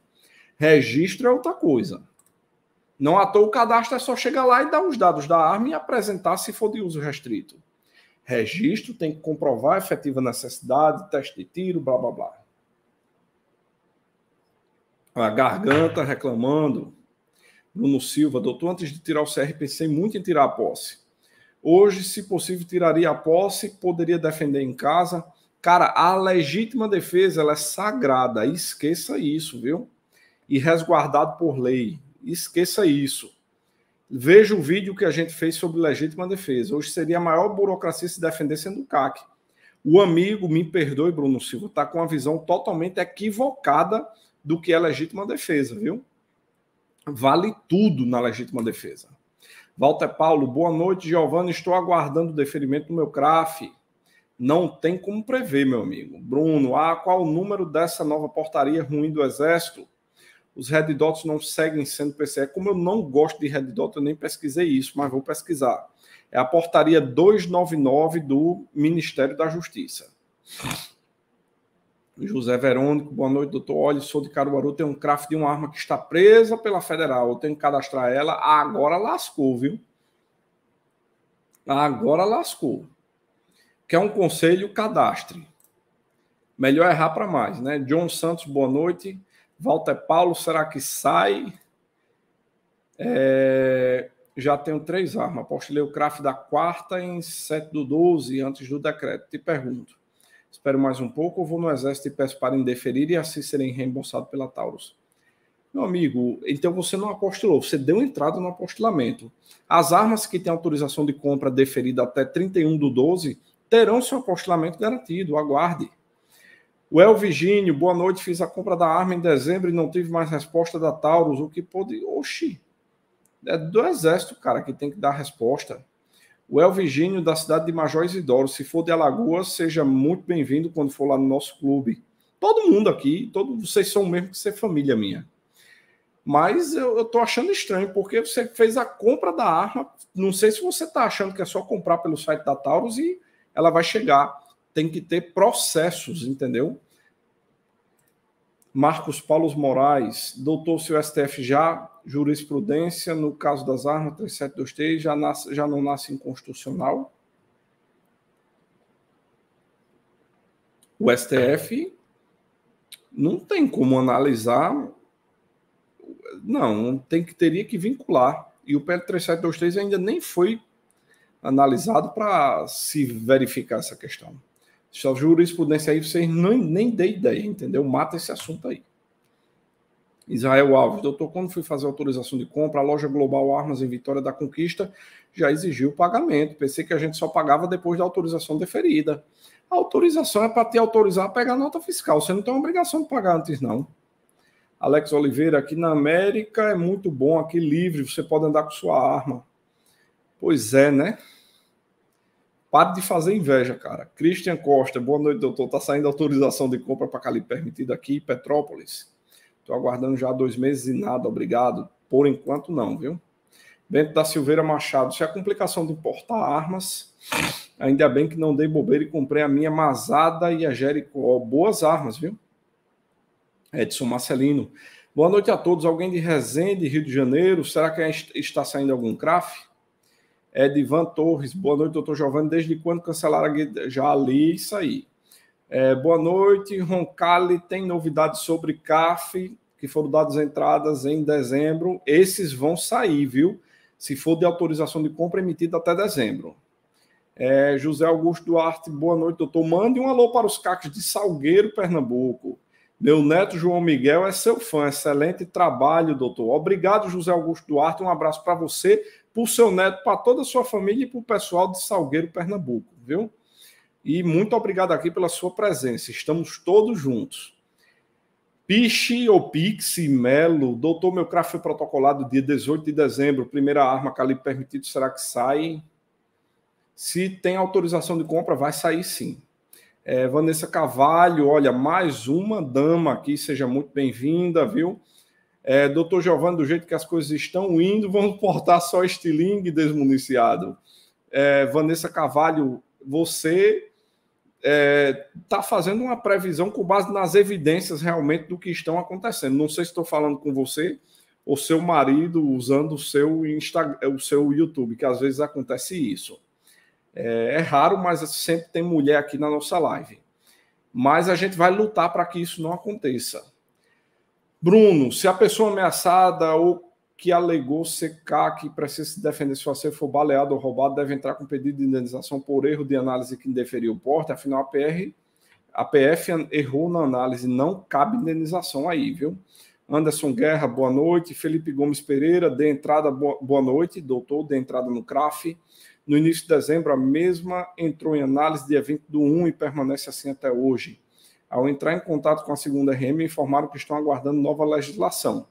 Registro é outra coisa. Não à toa o cadastro é só chegar lá e dar os dados da arma e apresentar se for de uso restrito registro, tem que comprovar a efetiva necessidade, teste de tiro, blá blá blá. A garganta reclamando. Bruno Silva, doutor, antes de tirar o CR, pensei muito em tirar a posse. Hoje, se possível, tiraria a posse, poderia defender em casa. Cara, a legítima defesa ela é sagrada, esqueça isso, viu? E resguardado por lei, esqueça isso. Veja o vídeo que a gente fez sobre legítima defesa. Hoje seria a maior burocracia se defender sendo o CAC. O amigo, me perdoe, Bruno Silva, está com uma visão totalmente equivocada do que é legítima defesa, viu? Vale tudo na legítima defesa. Walter Paulo, boa noite, Giovana. Estou aguardando o deferimento do meu CRAF. Não tem como prever, meu amigo. Bruno, ah, qual o número dessa nova portaria ruim do Exército? os red dots não seguem sendo PCE. Como eu não gosto de red dot, eu nem pesquisei isso, mas vou pesquisar. É a portaria 299 do Ministério da Justiça. José Verônico, boa noite, doutor. Olha, sou de Caruaru, tem um craft de uma arma que está presa pela federal. Eu tenho que cadastrar ela. Agora lascou, viu? Agora lascou. Quer um conselho? Cadastre. Melhor errar para mais, né? John Santos, boa noite. Walter Paulo, será que sai? É, já tenho três armas. ler o craft da quarta em 7 do 12, antes do decreto. Te pergunto. Espero mais um pouco, ou vou no exército e peço para indeferir e assim serem reembolsados pela Taurus. Meu amigo, então você não apostilou, você deu entrada no apostilamento. As armas que têm autorização de compra deferida até 31 do 12 terão seu apostilamento garantido, aguarde. O El Virgínio, boa noite. Fiz a compra da arma em dezembro e não tive mais resposta da Taurus. O que pode. Oxi! É do Exército, cara, que tem que dar resposta. O El Virgínio, da cidade de Major Isidoro. Se for de Alagoas, seja muito bem-vindo quando for lá no nosso clube. Todo mundo aqui, todos vocês são mesmo que ser família minha. Mas eu, eu tô achando estranho, porque você fez a compra da arma. Não sei se você tá achando que é só comprar pelo site da Taurus e ela vai chegar tem que ter processos, entendeu? Marcos Paulo Moraes, doutor, se o STF já jurisprudência no caso das armas 3723 já, nasce, já não nasce inconstitucional? O STF não tem como analisar, não, tem que teria que vincular. E o PL 3723 ainda nem foi analisado para se verificar essa questão. Essa jurisprudência aí vocês nem, nem dê ideia, entendeu? Mata esse assunto aí. Israel Alves, doutor, quando fui fazer autorização de compra, a loja Global Armas em Vitória da Conquista já exigiu o pagamento. Pensei que a gente só pagava depois da autorização deferida. A autorização é para te autorizar a pegar nota fiscal. Você não tem obrigação de pagar antes, não. Alex Oliveira, aqui na América é muito bom, aqui livre, você pode andar com sua arma. Pois é, né? Pare de fazer inveja, cara. Christian Costa, boa noite, doutor. Tá saindo autorização de compra para Cali permitida aqui, Petrópolis. Estou aguardando já dois meses e nada, obrigado. Por enquanto, não, viu? Bento da Silveira Machado, se a complicação de importar armas, ainda bem que não dei bobeira e comprei a minha Mazada e a Jericó. Boas armas, viu? Edson Marcelino. Boa noite a todos. Alguém de Resende, Rio de Janeiro? Será que é está saindo algum craft? Edvan Torres, boa noite, doutor Giovanni. Desde quando cancelaram a Já ali isso aí. É, boa noite, Roncalli. Tem novidades sobre CAF, que foram dadas entradas em dezembro. Esses vão sair, viu? Se for de autorização de compra é emitida até dezembro. É, José Augusto Duarte, boa noite, doutor. Mande um alô para os CACs de Salgueiro, Pernambuco. Meu neto João Miguel é seu fã. Excelente trabalho, doutor. Obrigado, José Augusto Duarte. Um abraço para você para o seu neto, para toda a sua família e para o pessoal de Salgueiro, Pernambuco, viu? E muito obrigado aqui pela sua presença. Estamos todos juntos. Piche ou Pixi Melo, doutor, meu craft foi protocolado dia 18 de dezembro. Primeira arma, calibre permitido, será que sai? Se tem autorização de compra, vai sair sim. É, Vanessa Cavalho, olha, mais uma dama aqui, seja muito bem-vinda, viu? é, doutor Giovanni, do jeito que as coisas estão indo, vamos portar só estilingue desmuniciado. É, Vanessa Cavalho, você está é, tá fazendo uma previsão com base nas evidências realmente do que estão acontecendo. Não sei se estou falando com você ou seu marido usando o seu, Insta, o seu YouTube, que às vezes acontece isso. É, é raro, mas sempre tem mulher aqui na nossa live. Mas a gente vai lutar para que isso não aconteça. Bruno, se a pessoa ameaçada ou que alegou ser que precisa se defender se você for baleado ou roubado, deve entrar com pedido de indenização por erro de análise que indeferiu o porte, afinal a PR, a PF errou na análise, não cabe indenização aí, viu? Anderson Guerra, boa noite. Felipe Gomes Pereira, de entrada, boa noite. Doutor, de entrada no CRAF. No início de dezembro, a mesma entrou em análise dia 20 do 1 e permanece assim até hoje ao entrar em contato com a segunda reme informaram que estão aguardando nova legislação.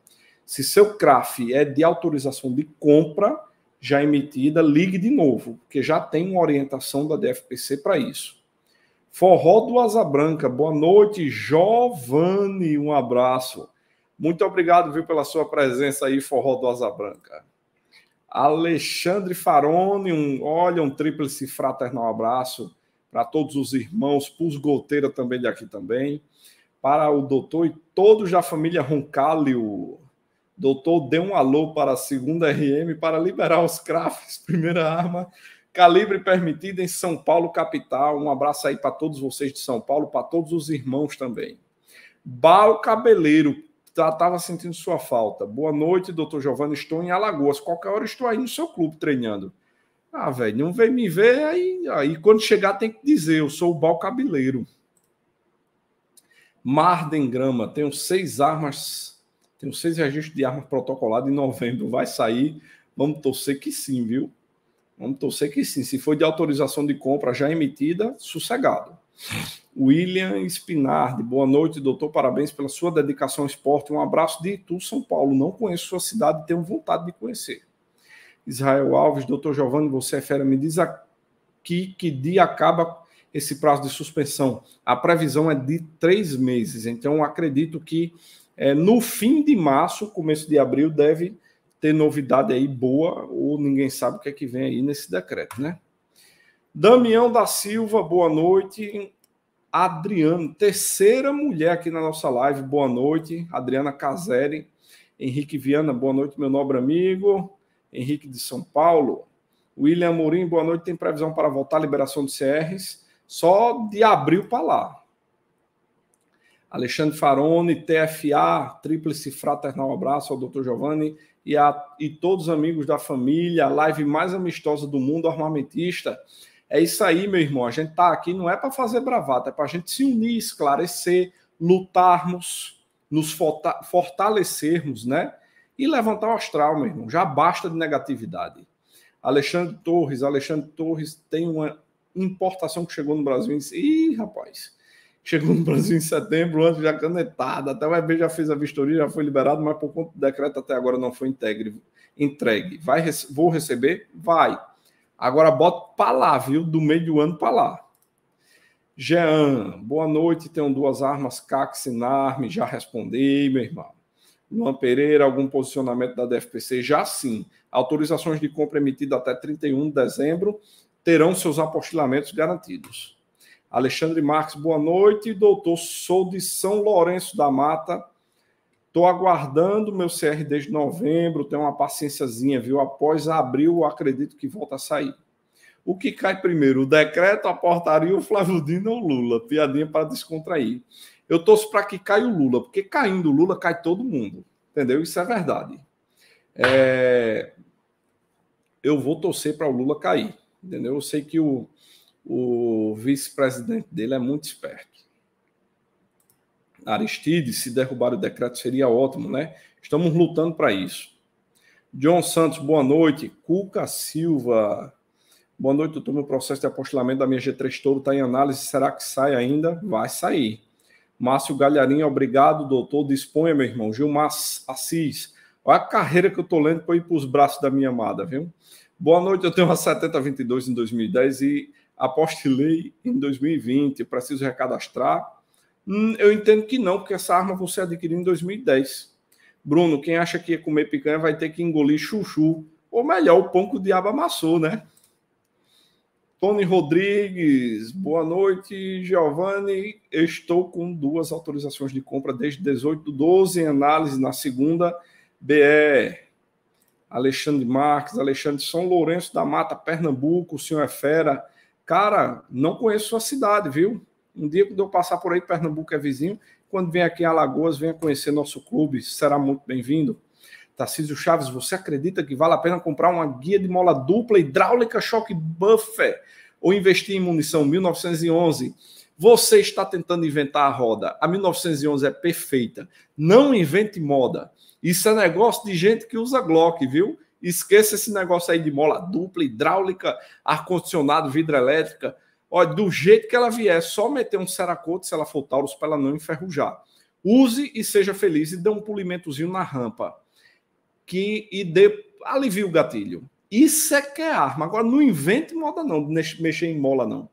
Se seu CRAF é de autorização de compra já emitida, ligue de novo, porque já tem uma orientação da DFPC para isso. Forró do Asa Branca, boa noite, Giovanni, um abraço. Muito obrigado, viu, pela sua presença aí, Forró do Asa Branca. Alexandre Farone, um, olha, um tríplice fraternal abraço para todos os irmãos, para os Golteira também de aqui também, para o doutor e todos da família Roncalio. Doutor, dê um alô para a segunda RM para liberar os crafts, primeira arma, calibre permitido em São Paulo, capital. Um abraço aí para todos vocês de São Paulo, para todos os irmãos também. Bal Cabeleiro, estava tá, sentindo sua falta. Boa noite, doutor Giovanni. Estou em Alagoas. Qualquer hora estou aí no seu clube treinando. Ah, velho, não vem me ver, aí, aí quando chegar tem que dizer, eu sou o balcabileiro. Marden Grama, tenho seis armas, tenho seis registros de armas protocolado em novembro, vai sair, vamos torcer que sim, viu? Vamos torcer que sim. Se foi de autorização de compra já emitida, sossegado. William Spinardi, boa noite, doutor. Parabéns pela sua dedicação ao esporte. Um abraço de Itu, São Paulo. Não conheço sua cidade, tenho vontade de conhecer. Israel Alves, doutor Giovanni, você é fera, me diz aqui que dia acaba esse prazo de suspensão. A previsão é de três meses, então acredito que é, no fim de março, começo de abril, deve ter novidade aí boa, ou ninguém sabe o que é que vem aí nesse decreto, né? Damião da Silva, boa noite. Adriano, terceira mulher aqui na nossa live, boa noite. Adriana Caseri, Henrique Viana, boa noite, meu nobre amigo. Henrique de São Paulo. William Mourinho, boa noite. Tem previsão para voltar a liberação de CRs só de abril para lá. Alexandre Farone, TFA, tríplice fraternal abraço ao Dr. Giovanni e, a, e todos os amigos da família, a live mais amistosa do mundo armamentista. É isso aí, meu irmão. A gente tá aqui não é para fazer bravata, é para a gente se unir, esclarecer, lutarmos, nos fortalecermos, né? e levantar o astral, meu irmão. Já basta de negatividade. Alexandre Torres, Alexandre Torres tem uma importação que chegou no Brasil em. Ih, rapaz! Chegou no Brasil em setembro, antes já canetada. Até o EB já fez a vistoria, já foi liberado, mas por conta do decreto até agora não foi integre, entregue. Vai, vou receber? Vai. Agora bota para lá, viu? Do meio do ano para lá. Jean, boa noite. Tenho duas armas, CAC, Sinarme. Já respondi, meu irmão. Luan Pereira, algum posicionamento da DFPC? Já sim. Autorizações de compra emitidas até 31 de dezembro terão seus apostilamentos garantidos. Alexandre Marques, boa noite. Doutor, sou de São Lourenço da Mata. Estou aguardando meu CR desde novembro. Tenho uma paciênciazinha, viu? Após abril, acredito que volta a sair. O que cai primeiro, o decreto, a portaria, o Flávio Dino ou o Lula? Piadinha para descontrair. Eu torço para que caia o Lula, porque caindo o Lula cai todo mundo, entendeu? Isso é verdade. É... Eu vou torcer para o Lula cair, entendeu? Eu sei que o, o vice-presidente dele é muito esperto. Aristides, se derrubar o decreto seria ótimo, né? Estamos lutando para isso. John Santos, boa noite. Cuca Silva, boa noite, doutor. Meu processo de apostilamento da minha G3 Touro está em análise. Será que sai ainda? Vai sair. Márcio Galharinho, obrigado, doutor. Disponha, meu irmão. Gilmar Assis. Olha a carreira que eu tô lendo para ir para os braços da minha amada, viu? Boa noite, eu tenho uma 7022 em 2010 e apostilei em 2020. Preciso recadastrar? Hum, eu entendo que não, porque essa arma você adquiriu em 2010. Bruno, quem acha que ia comer picanha vai ter que engolir chuchu, ou melhor, o pão que o diabo amassou, né? Tony Rodrigues, boa noite, Giovanni. Estou com duas autorizações de compra desde 18 do 12, em análise na segunda BR. Alexandre Marques, Alexandre São Lourenço da Mata, Pernambuco, o senhor é fera. Cara, não conheço sua cidade, viu? Um dia quando eu passar por aí, Pernambuco é vizinho. Quando vem aqui em Alagoas, venha conhecer nosso clube, será muito bem-vindo. Tarcísio Chaves, você acredita que vale a pena comprar uma guia de mola dupla hidráulica choque buffer ou investir em munição 1911? Você está tentando inventar a roda. A 1911 é perfeita. Não invente moda. Isso é negócio de gente que usa Glock, viu? Esqueça esse negócio aí de mola dupla, hidráulica, ar-condicionado, vidro elétrica. Olha, do jeito que ela vier, só meter um ceracote se ela for Taurus para ela não enferrujar. Use e seja feliz e dê um pulimentozinho na rampa que e dê, alivia o gatilho. Isso é que é arma. Agora, não invente moda, não, mexer em mola, não.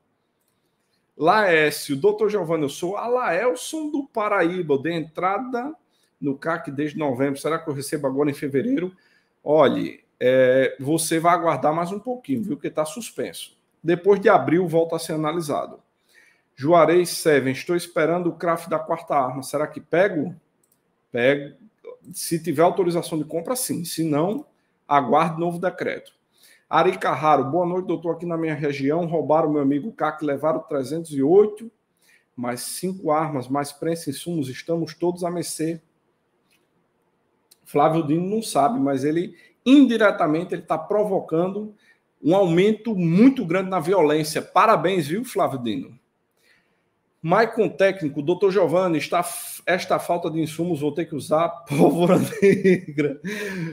Laércio, doutor Giovanni, eu sou Alaelson do Paraíba, de entrada no CAC desde novembro. Será que eu recebo agora em fevereiro? Olhe, é, você vai aguardar mais um pouquinho, viu? Que está suspenso. Depois de abril, volta a ser analisado. Juarez Seven, estou esperando o craft da quarta arma. Será que pego? Pego, se tiver autorização de compra, sim. Se não, aguarde novo decreto. Ari Carraro, boa noite, doutor. Aqui na minha região, roubaram meu amigo CAC, levaram 308, mais cinco armas, mais prensa, insumos, estamos todos a mercê. Flávio Dino não sabe, mas ele indiretamente ele está provocando um aumento muito grande na violência. Parabéns, viu, Flávio Dino? Maicon técnico, doutor Giovanni, está, esta falta de insumos vou ter que usar pólvora negra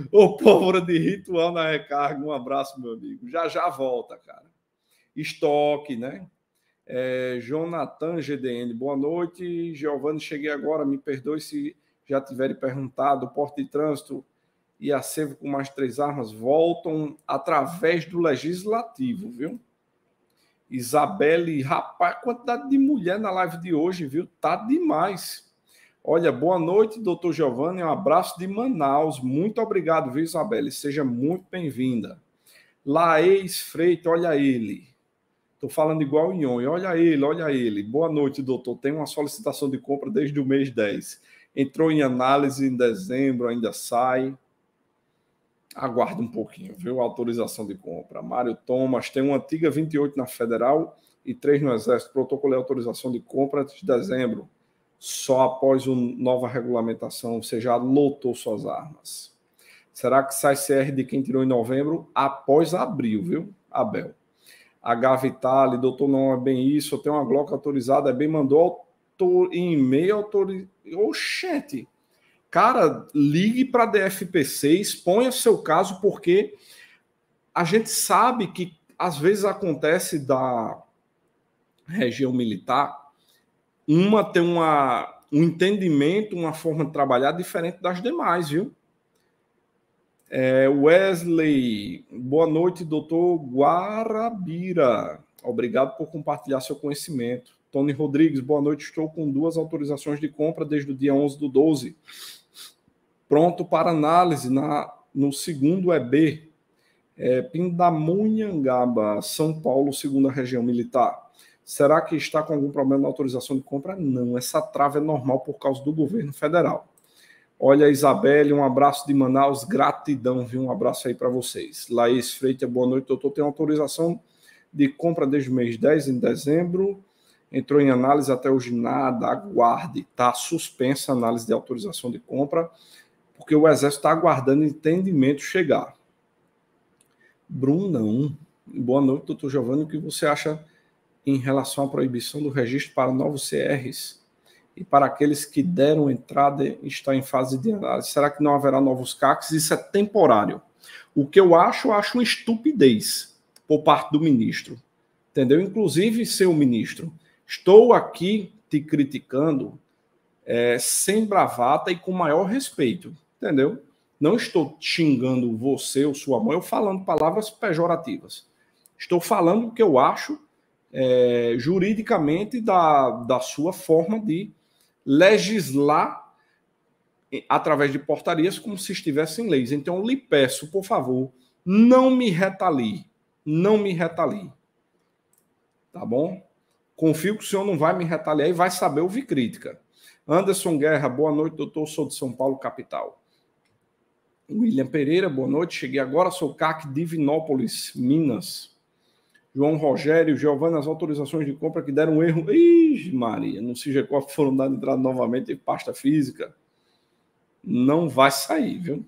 ou pólvora de ritual na recarga. Um abraço, meu amigo. Já já volta, cara. Estoque, né? É, Jonathan GDN, boa noite. Giovanni, cheguei agora, me perdoe se já tiverem perguntado. Porte de trânsito e acervo com mais três armas voltam através do legislativo, viu? Isabelle, rapaz, quantidade de mulher na live de hoje, viu? Tá demais. Olha, boa noite, doutor Giovanni. Um abraço de Manaus. Muito obrigado, viu, Isabelle? Seja muito bem-vinda. Laís Freito, olha ele. Estou falando igual o Nhonho. Olha ele, olha ele. Boa noite, doutor. Tem uma solicitação de compra desde o mês 10. Entrou em análise em dezembro, ainda sai aguarde um pouquinho, viu? Autorização de compra. Mário Thomas tem uma antiga 28 na Federal e 3 no Exército. Protocolei autorização de compra antes de dezembro. Só após uma nova regulamentação, você já lotou suas armas. Será que sai CR de quem tirou em novembro? Após abril, viu, Abel? H. Vitale, doutor, não é bem isso. Eu tenho uma Glock autorizada, é bem mandou autor, em e-mail autorizado. Oxente! Oh, cara, ligue para a DFPC, exponha seu caso, porque a gente sabe que às vezes acontece da região militar uma ter uma, um entendimento, uma forma de trabalhar diferente das demais, viu? É, Wesley, boa noite, doutor Guarabira. Obrigado por compartilhar seu conhecimento. Tony Rodrigues, boa noite. Estou com duas autorizações de compra desde o dia 11 do 12 pronto para análise na, no segundo EB, é, Pindamonhangaba, São Paulo, segunda região militar. Será que está com algum problema na autorização de compra? Não, essa trava é normal por causa do governo federal. Olha, Isabelle, um abraço de Manaus, gratidão, viu? Um abraço aí para vocês. Laís Freitas, boa noite, doutor. Tem autorização de compra desde o mês 10 em dezembro. Entrou em análise até hoje nada, aguarde, tá suspensa a análise de autorização de compra porque o Exército está aguardando entendimento chegar. Brunão, boa noite, doutor Giovanni. O que você acha em relação à proibição do registro para novos CRs e para aqueles que deram entrada e está em fase de análise? Será que não haverá novos CACs? Isso é temporário. O que eu acho, eu acho uma estupidez por parte do ministro. Entendeu? Inclusive, seu ministro, estou aqui te criticando é, sem bravata e com maior respeito entendeu? Não estou xingando você ou sua mãe ou falando palavras pejorativas. Estou falando o que eu acho é, juridicamente da, da sua forma de legislar através de portarias como se estivessem leis. Então, lhe peço, por favor, não me retalie. Não me retalie. Tá bom? Confio que o senhor não vai me retaliar e vai saber ouvir crítica. Anderson Guerra, boa noite, doutor. Sou de São Paulo, capital. William Pereira, boa noite. Cheguei agora, sou CAC Divinópolis, Minas. João Rogério, Giovanni, as autorizações de compra que deram um erro. Ixi, Maria, não se GECOP foram dar entrada novamente em pasta física. Não vai sair, viu?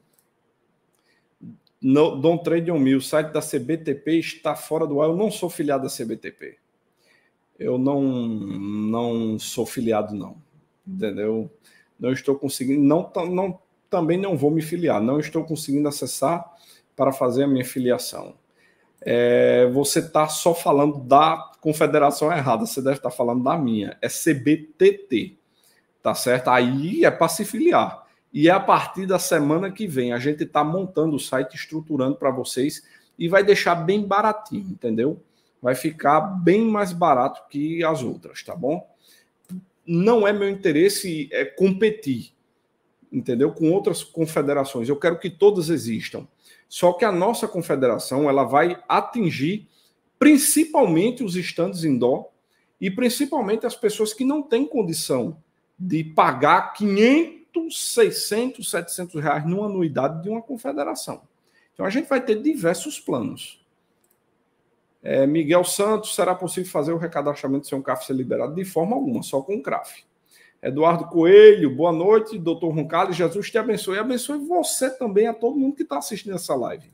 No, don't trade on me. O site da CBTP está fora do ar. Eu não sou filiado da CBTP. Eu não, não sou filiado, não. Entendeu? Não estou conseguindo. Não, não também não vou me filiar, não estou conseguindo acessar para fazer a minha filiação. É, você está só falando da confederação errada, você deve estar tá falando da minha, é CBTT, tá certo? Aí é para se filiar. E é a partir da semana que vem, a gente está montando o site, estruturando para vocês e vai deixar bem baratinho, entendeu? Vai ficar bem mais barato que as outras, tá bom? Não é meu interesse é competir entendeu? Com outras confederações. Eu quero que todas existam. Só que a nossa confederação ela vai atingir principalmente os estandes dó e principalmente as pessoas que não têm condição de pagar 500, 600, 700 reais numa anuidade de uma confederação. Então a gente vai ter diversos planos. É, Miguel Santos, será possível fazer o recadastramento sem um CAF ser liberado? De forma alguma, só com o CRAF. Eduardo Coelho, boa noite, doutor Roncalho, Jesus te abençoe. E abençoe você também, a todo mundo que está assistindo essa live.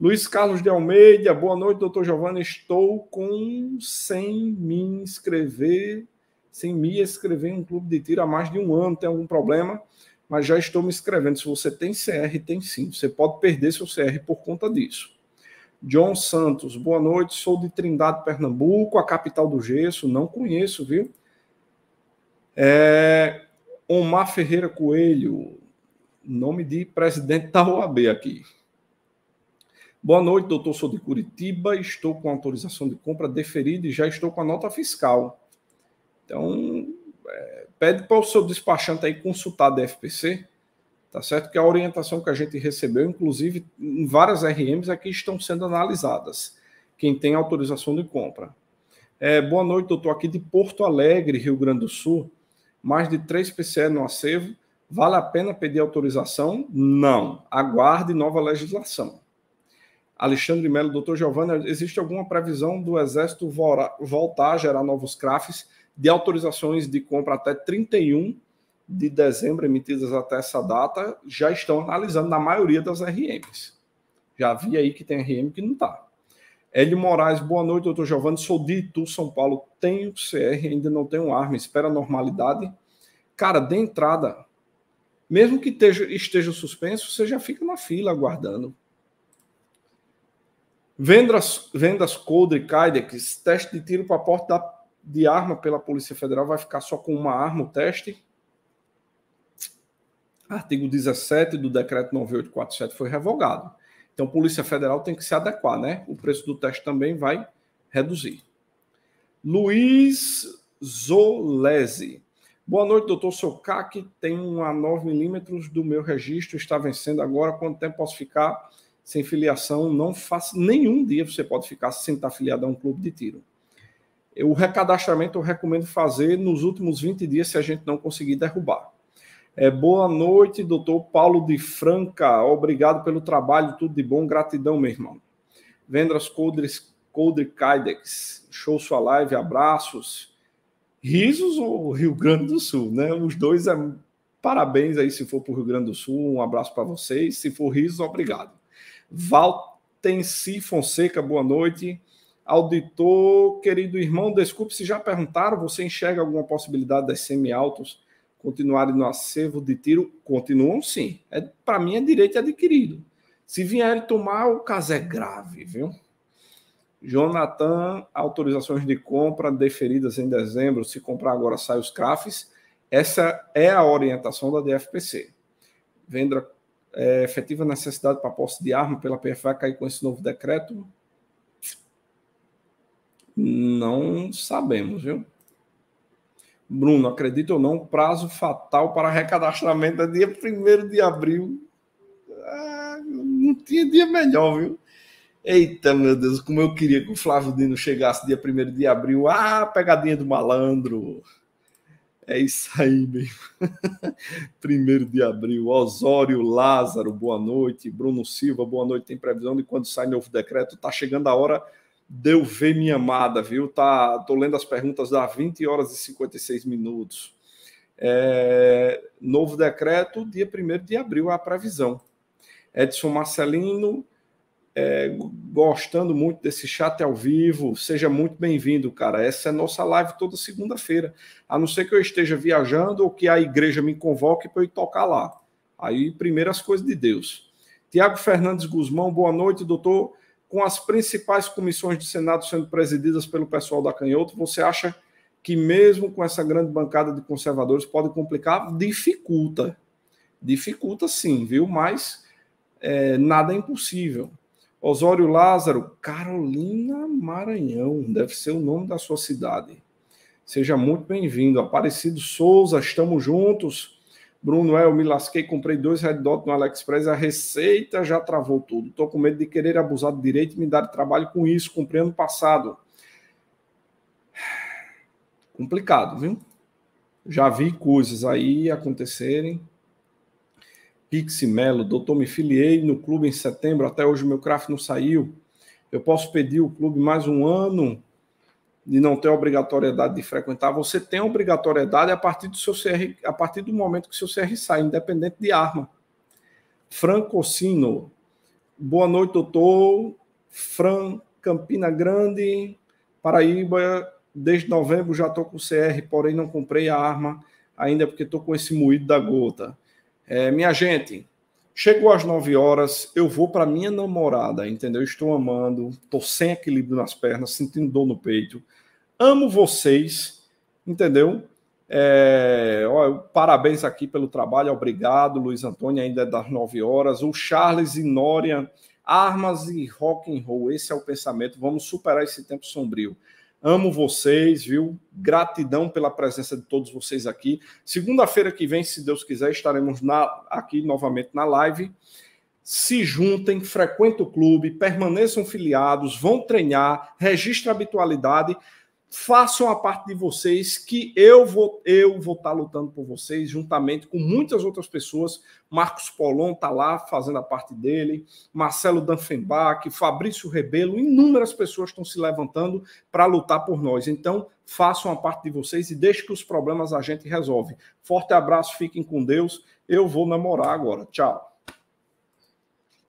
Luiz Carlos de Almeida, boa noite, doutor Giovana. Estou com sem me inscrever, sem me inscrever em um clube de tiro há mais de um ano, tem algum problema, mas já estou me inscrevendo. Se você tem CR, tem sim. Você pode perder seu CR por conta disso. John Santos, boa noite, sou de Trindade, Pernambuco, a capital do gesso, não conheço, viu? É, Omar Ferreira Coelho, nome de presidente da OAB aqui. Boa noite, doutor. Sou de Curitiba, estou com autorização de compra deferida e já estou com a nota fiscal. Então, é, pede para o seu despachante aí consultar a DFPC, tá certo? Que a orientação que a gente recebeu, inclusive em várias RMs aqui estão sendo analisadas, quem tem autorização de compra. É, boa noite, doutor. Aqui de Porto Alegre, Rio Grande do Sul mais de três PCE no acervo, vale a pena pedir autorização? Não. Aguarde nova legislação. Alexandre Melo, doutor Giovanni, existe alguma previsão do Exército voltar a gerar novos CRAFs de autorizações de compra até 31 de dezembro, emitidas até essa data, já estão analisando na maioria das RMs. Já vi aí que tem RM que não está. Hélio Moraes, boa noite, doutor Giovanni. Sou de Itu, São Paulo. Tenho CR, ainda não tenho arma. Espera a normalidade. Cara, de entrada, mesmo que esteja, esteja suspenso, você já fica na fila aguardando. Vendas, vendas Cold e Kydex, teste de tiro para a da, de arma pela Polícia Federal vai ficar só com uma arma o teste? Artigo 17 do decreto 9847 foi revogado. Então, Polícia Federal tem que se adequar, né? O preço do teste também vai reduzir. Luiz Zolese. Boa noite, doutor. Sou CAC tem um a 9mm do meu registro, está vencendo agora. Quanto tempo posso ficar sem filiação? Não faço. Nenhum dia você pode ficar sem estar filiado a um clube de tiro. O recadastramento eu recomendo fazer nos últimos 20 dias se a gente não conseguir derrubar. É, boa noite, doutor Paulo de Franca. Obrigado pelo trabalho, tudo de bom, gratidão, meu irmão. Vendras Coldres, Coldre Kaidex, show sua live, abraços. Risos ou Rio Grande do Sul, né? Os dois é parabéns aí se for para o Rio Grande do Sul, um abraço para vocês. Se for risos, obrigado. Valtenci Fonseca, boa noite. Auditor, querido irmão, desculpe se já perguntaram, você enxerga alguma possibilidade das semi-autos? continuarem no acervo de tiro, continuam sim. É, Para mim é direito adquirido. Se vierem tomar, o caso é grave, viu? Jonathan, autorizações de compra deferidas em dezembro. Se comprar agora, sai os CRAFs. Essa é a orientação da DFPC. Venda é, efetiva necessidade para posse de arma pela PFA cair com esse novo decreto? Não sabemos, viu? Bruno, acredita ou não, prazo fatal para recadastramento é dia 1 de abril. Ah, não tinha dia melhor, viu? Eita, meu Deus, como eu queria que o Flávio Dino chegasse dia 1 de abril. Ah, pegadinha do malandro. É isso aí, meu. 1 de abril. Osório Lázaro, boa noite. Bruno Silva, boa noite. Tem previsão de quando sai novo decreto? Tá chegando a hora deu ver minha amada, viu? Tá, tô lendo as perguntas da 20 horas e 56 minutos. É, novo decreto, dia 1 de abril, é a previsão. Edson Marcelino, é, gostando muito desse chat ao vivo, seja muito bem-vindo, cara. Essa é nossa live toda segunda-feira, a não ser que eu esteja viajando ou que a igreja me convoque para eu ir tocar lá. Aí, primeiro, as coisas de Deus. Tiago Fernandes Guzmão, boa noite, doutor com as principais comissões do Senado sendo presididas pelo pessoal da Canhoto, você acha que mesmo com essa grande bancada de conservadores pode complicar? Dificulta. Dificulta sim, viu? Mas é, nada é impossível. Osório Lázaro, Carolina Maranhão, deve ser o nome da sua cidade. Seja muito bem-vindo. Aparecido Souza, estamos juntos. Bruno, é, eu me lasquei, comprei dois Red Dot no AliExpress, a receita já travou tudo. Estou com medo de querer abusar do direito e me dar trabalho com isso. Comprei ano passado. Complicado, viu? Já vi coisas aí acontecerem. Pixi Melo, doutor, me filiei no clube em setembro, até hoje meu craft não saiu. Eu posso pedir o clube mais um ano de não ter obrigatoriedade de frequentar, você tem obrigatoriedade a partir do seu CR, a partir do momento que seu CR sai, independente de arma. Franco Francocino. Boa noite, doutor. Fran, Campina Grande, Paraíba. Desde novembro já estou com CR, porém não comprei a arma ainda porque estou com esse moído da gota. É, minha gente, chegou às 9 horas, eu vou para minha namorada, entendeu? Estou amando, estou sem equilíbrio nas pernas, sentindo dor no peito Amo vocês, entendeu? É, ó, parabéns aqui pelo trabalho, obrigado, Luiz Antônio, ainda é das 9 horas. O Charles e Norian, armas e rock and roll, esse é o pensamento. Vamos superar esse tempo sombrio. Amo vocês, viu? Gratidão pela presença de todos vocês aqui. Segunda-feira que vem, se Deus quiser, estaremos na, aqui novamente na live. Se juntem, frequentem o clube, permaneçam filiados, vão treinar, registrem a habitualidade façam a parte de vocês que eu vou eu vou estar tá lutando por vocês juntamente com muitas outras pessoas. Marcos Polon está lá fazendo a parte dele, Marcelo Danfenbach, Fabrício Rebelo, inúmeras pessoas estão se levantando para lutar por nós. Então, façam a parte de vocês e deixe que os problemas a gente resolve. Forte abraço, fiquem com Deus. Eu vou namorar agora. Tchau.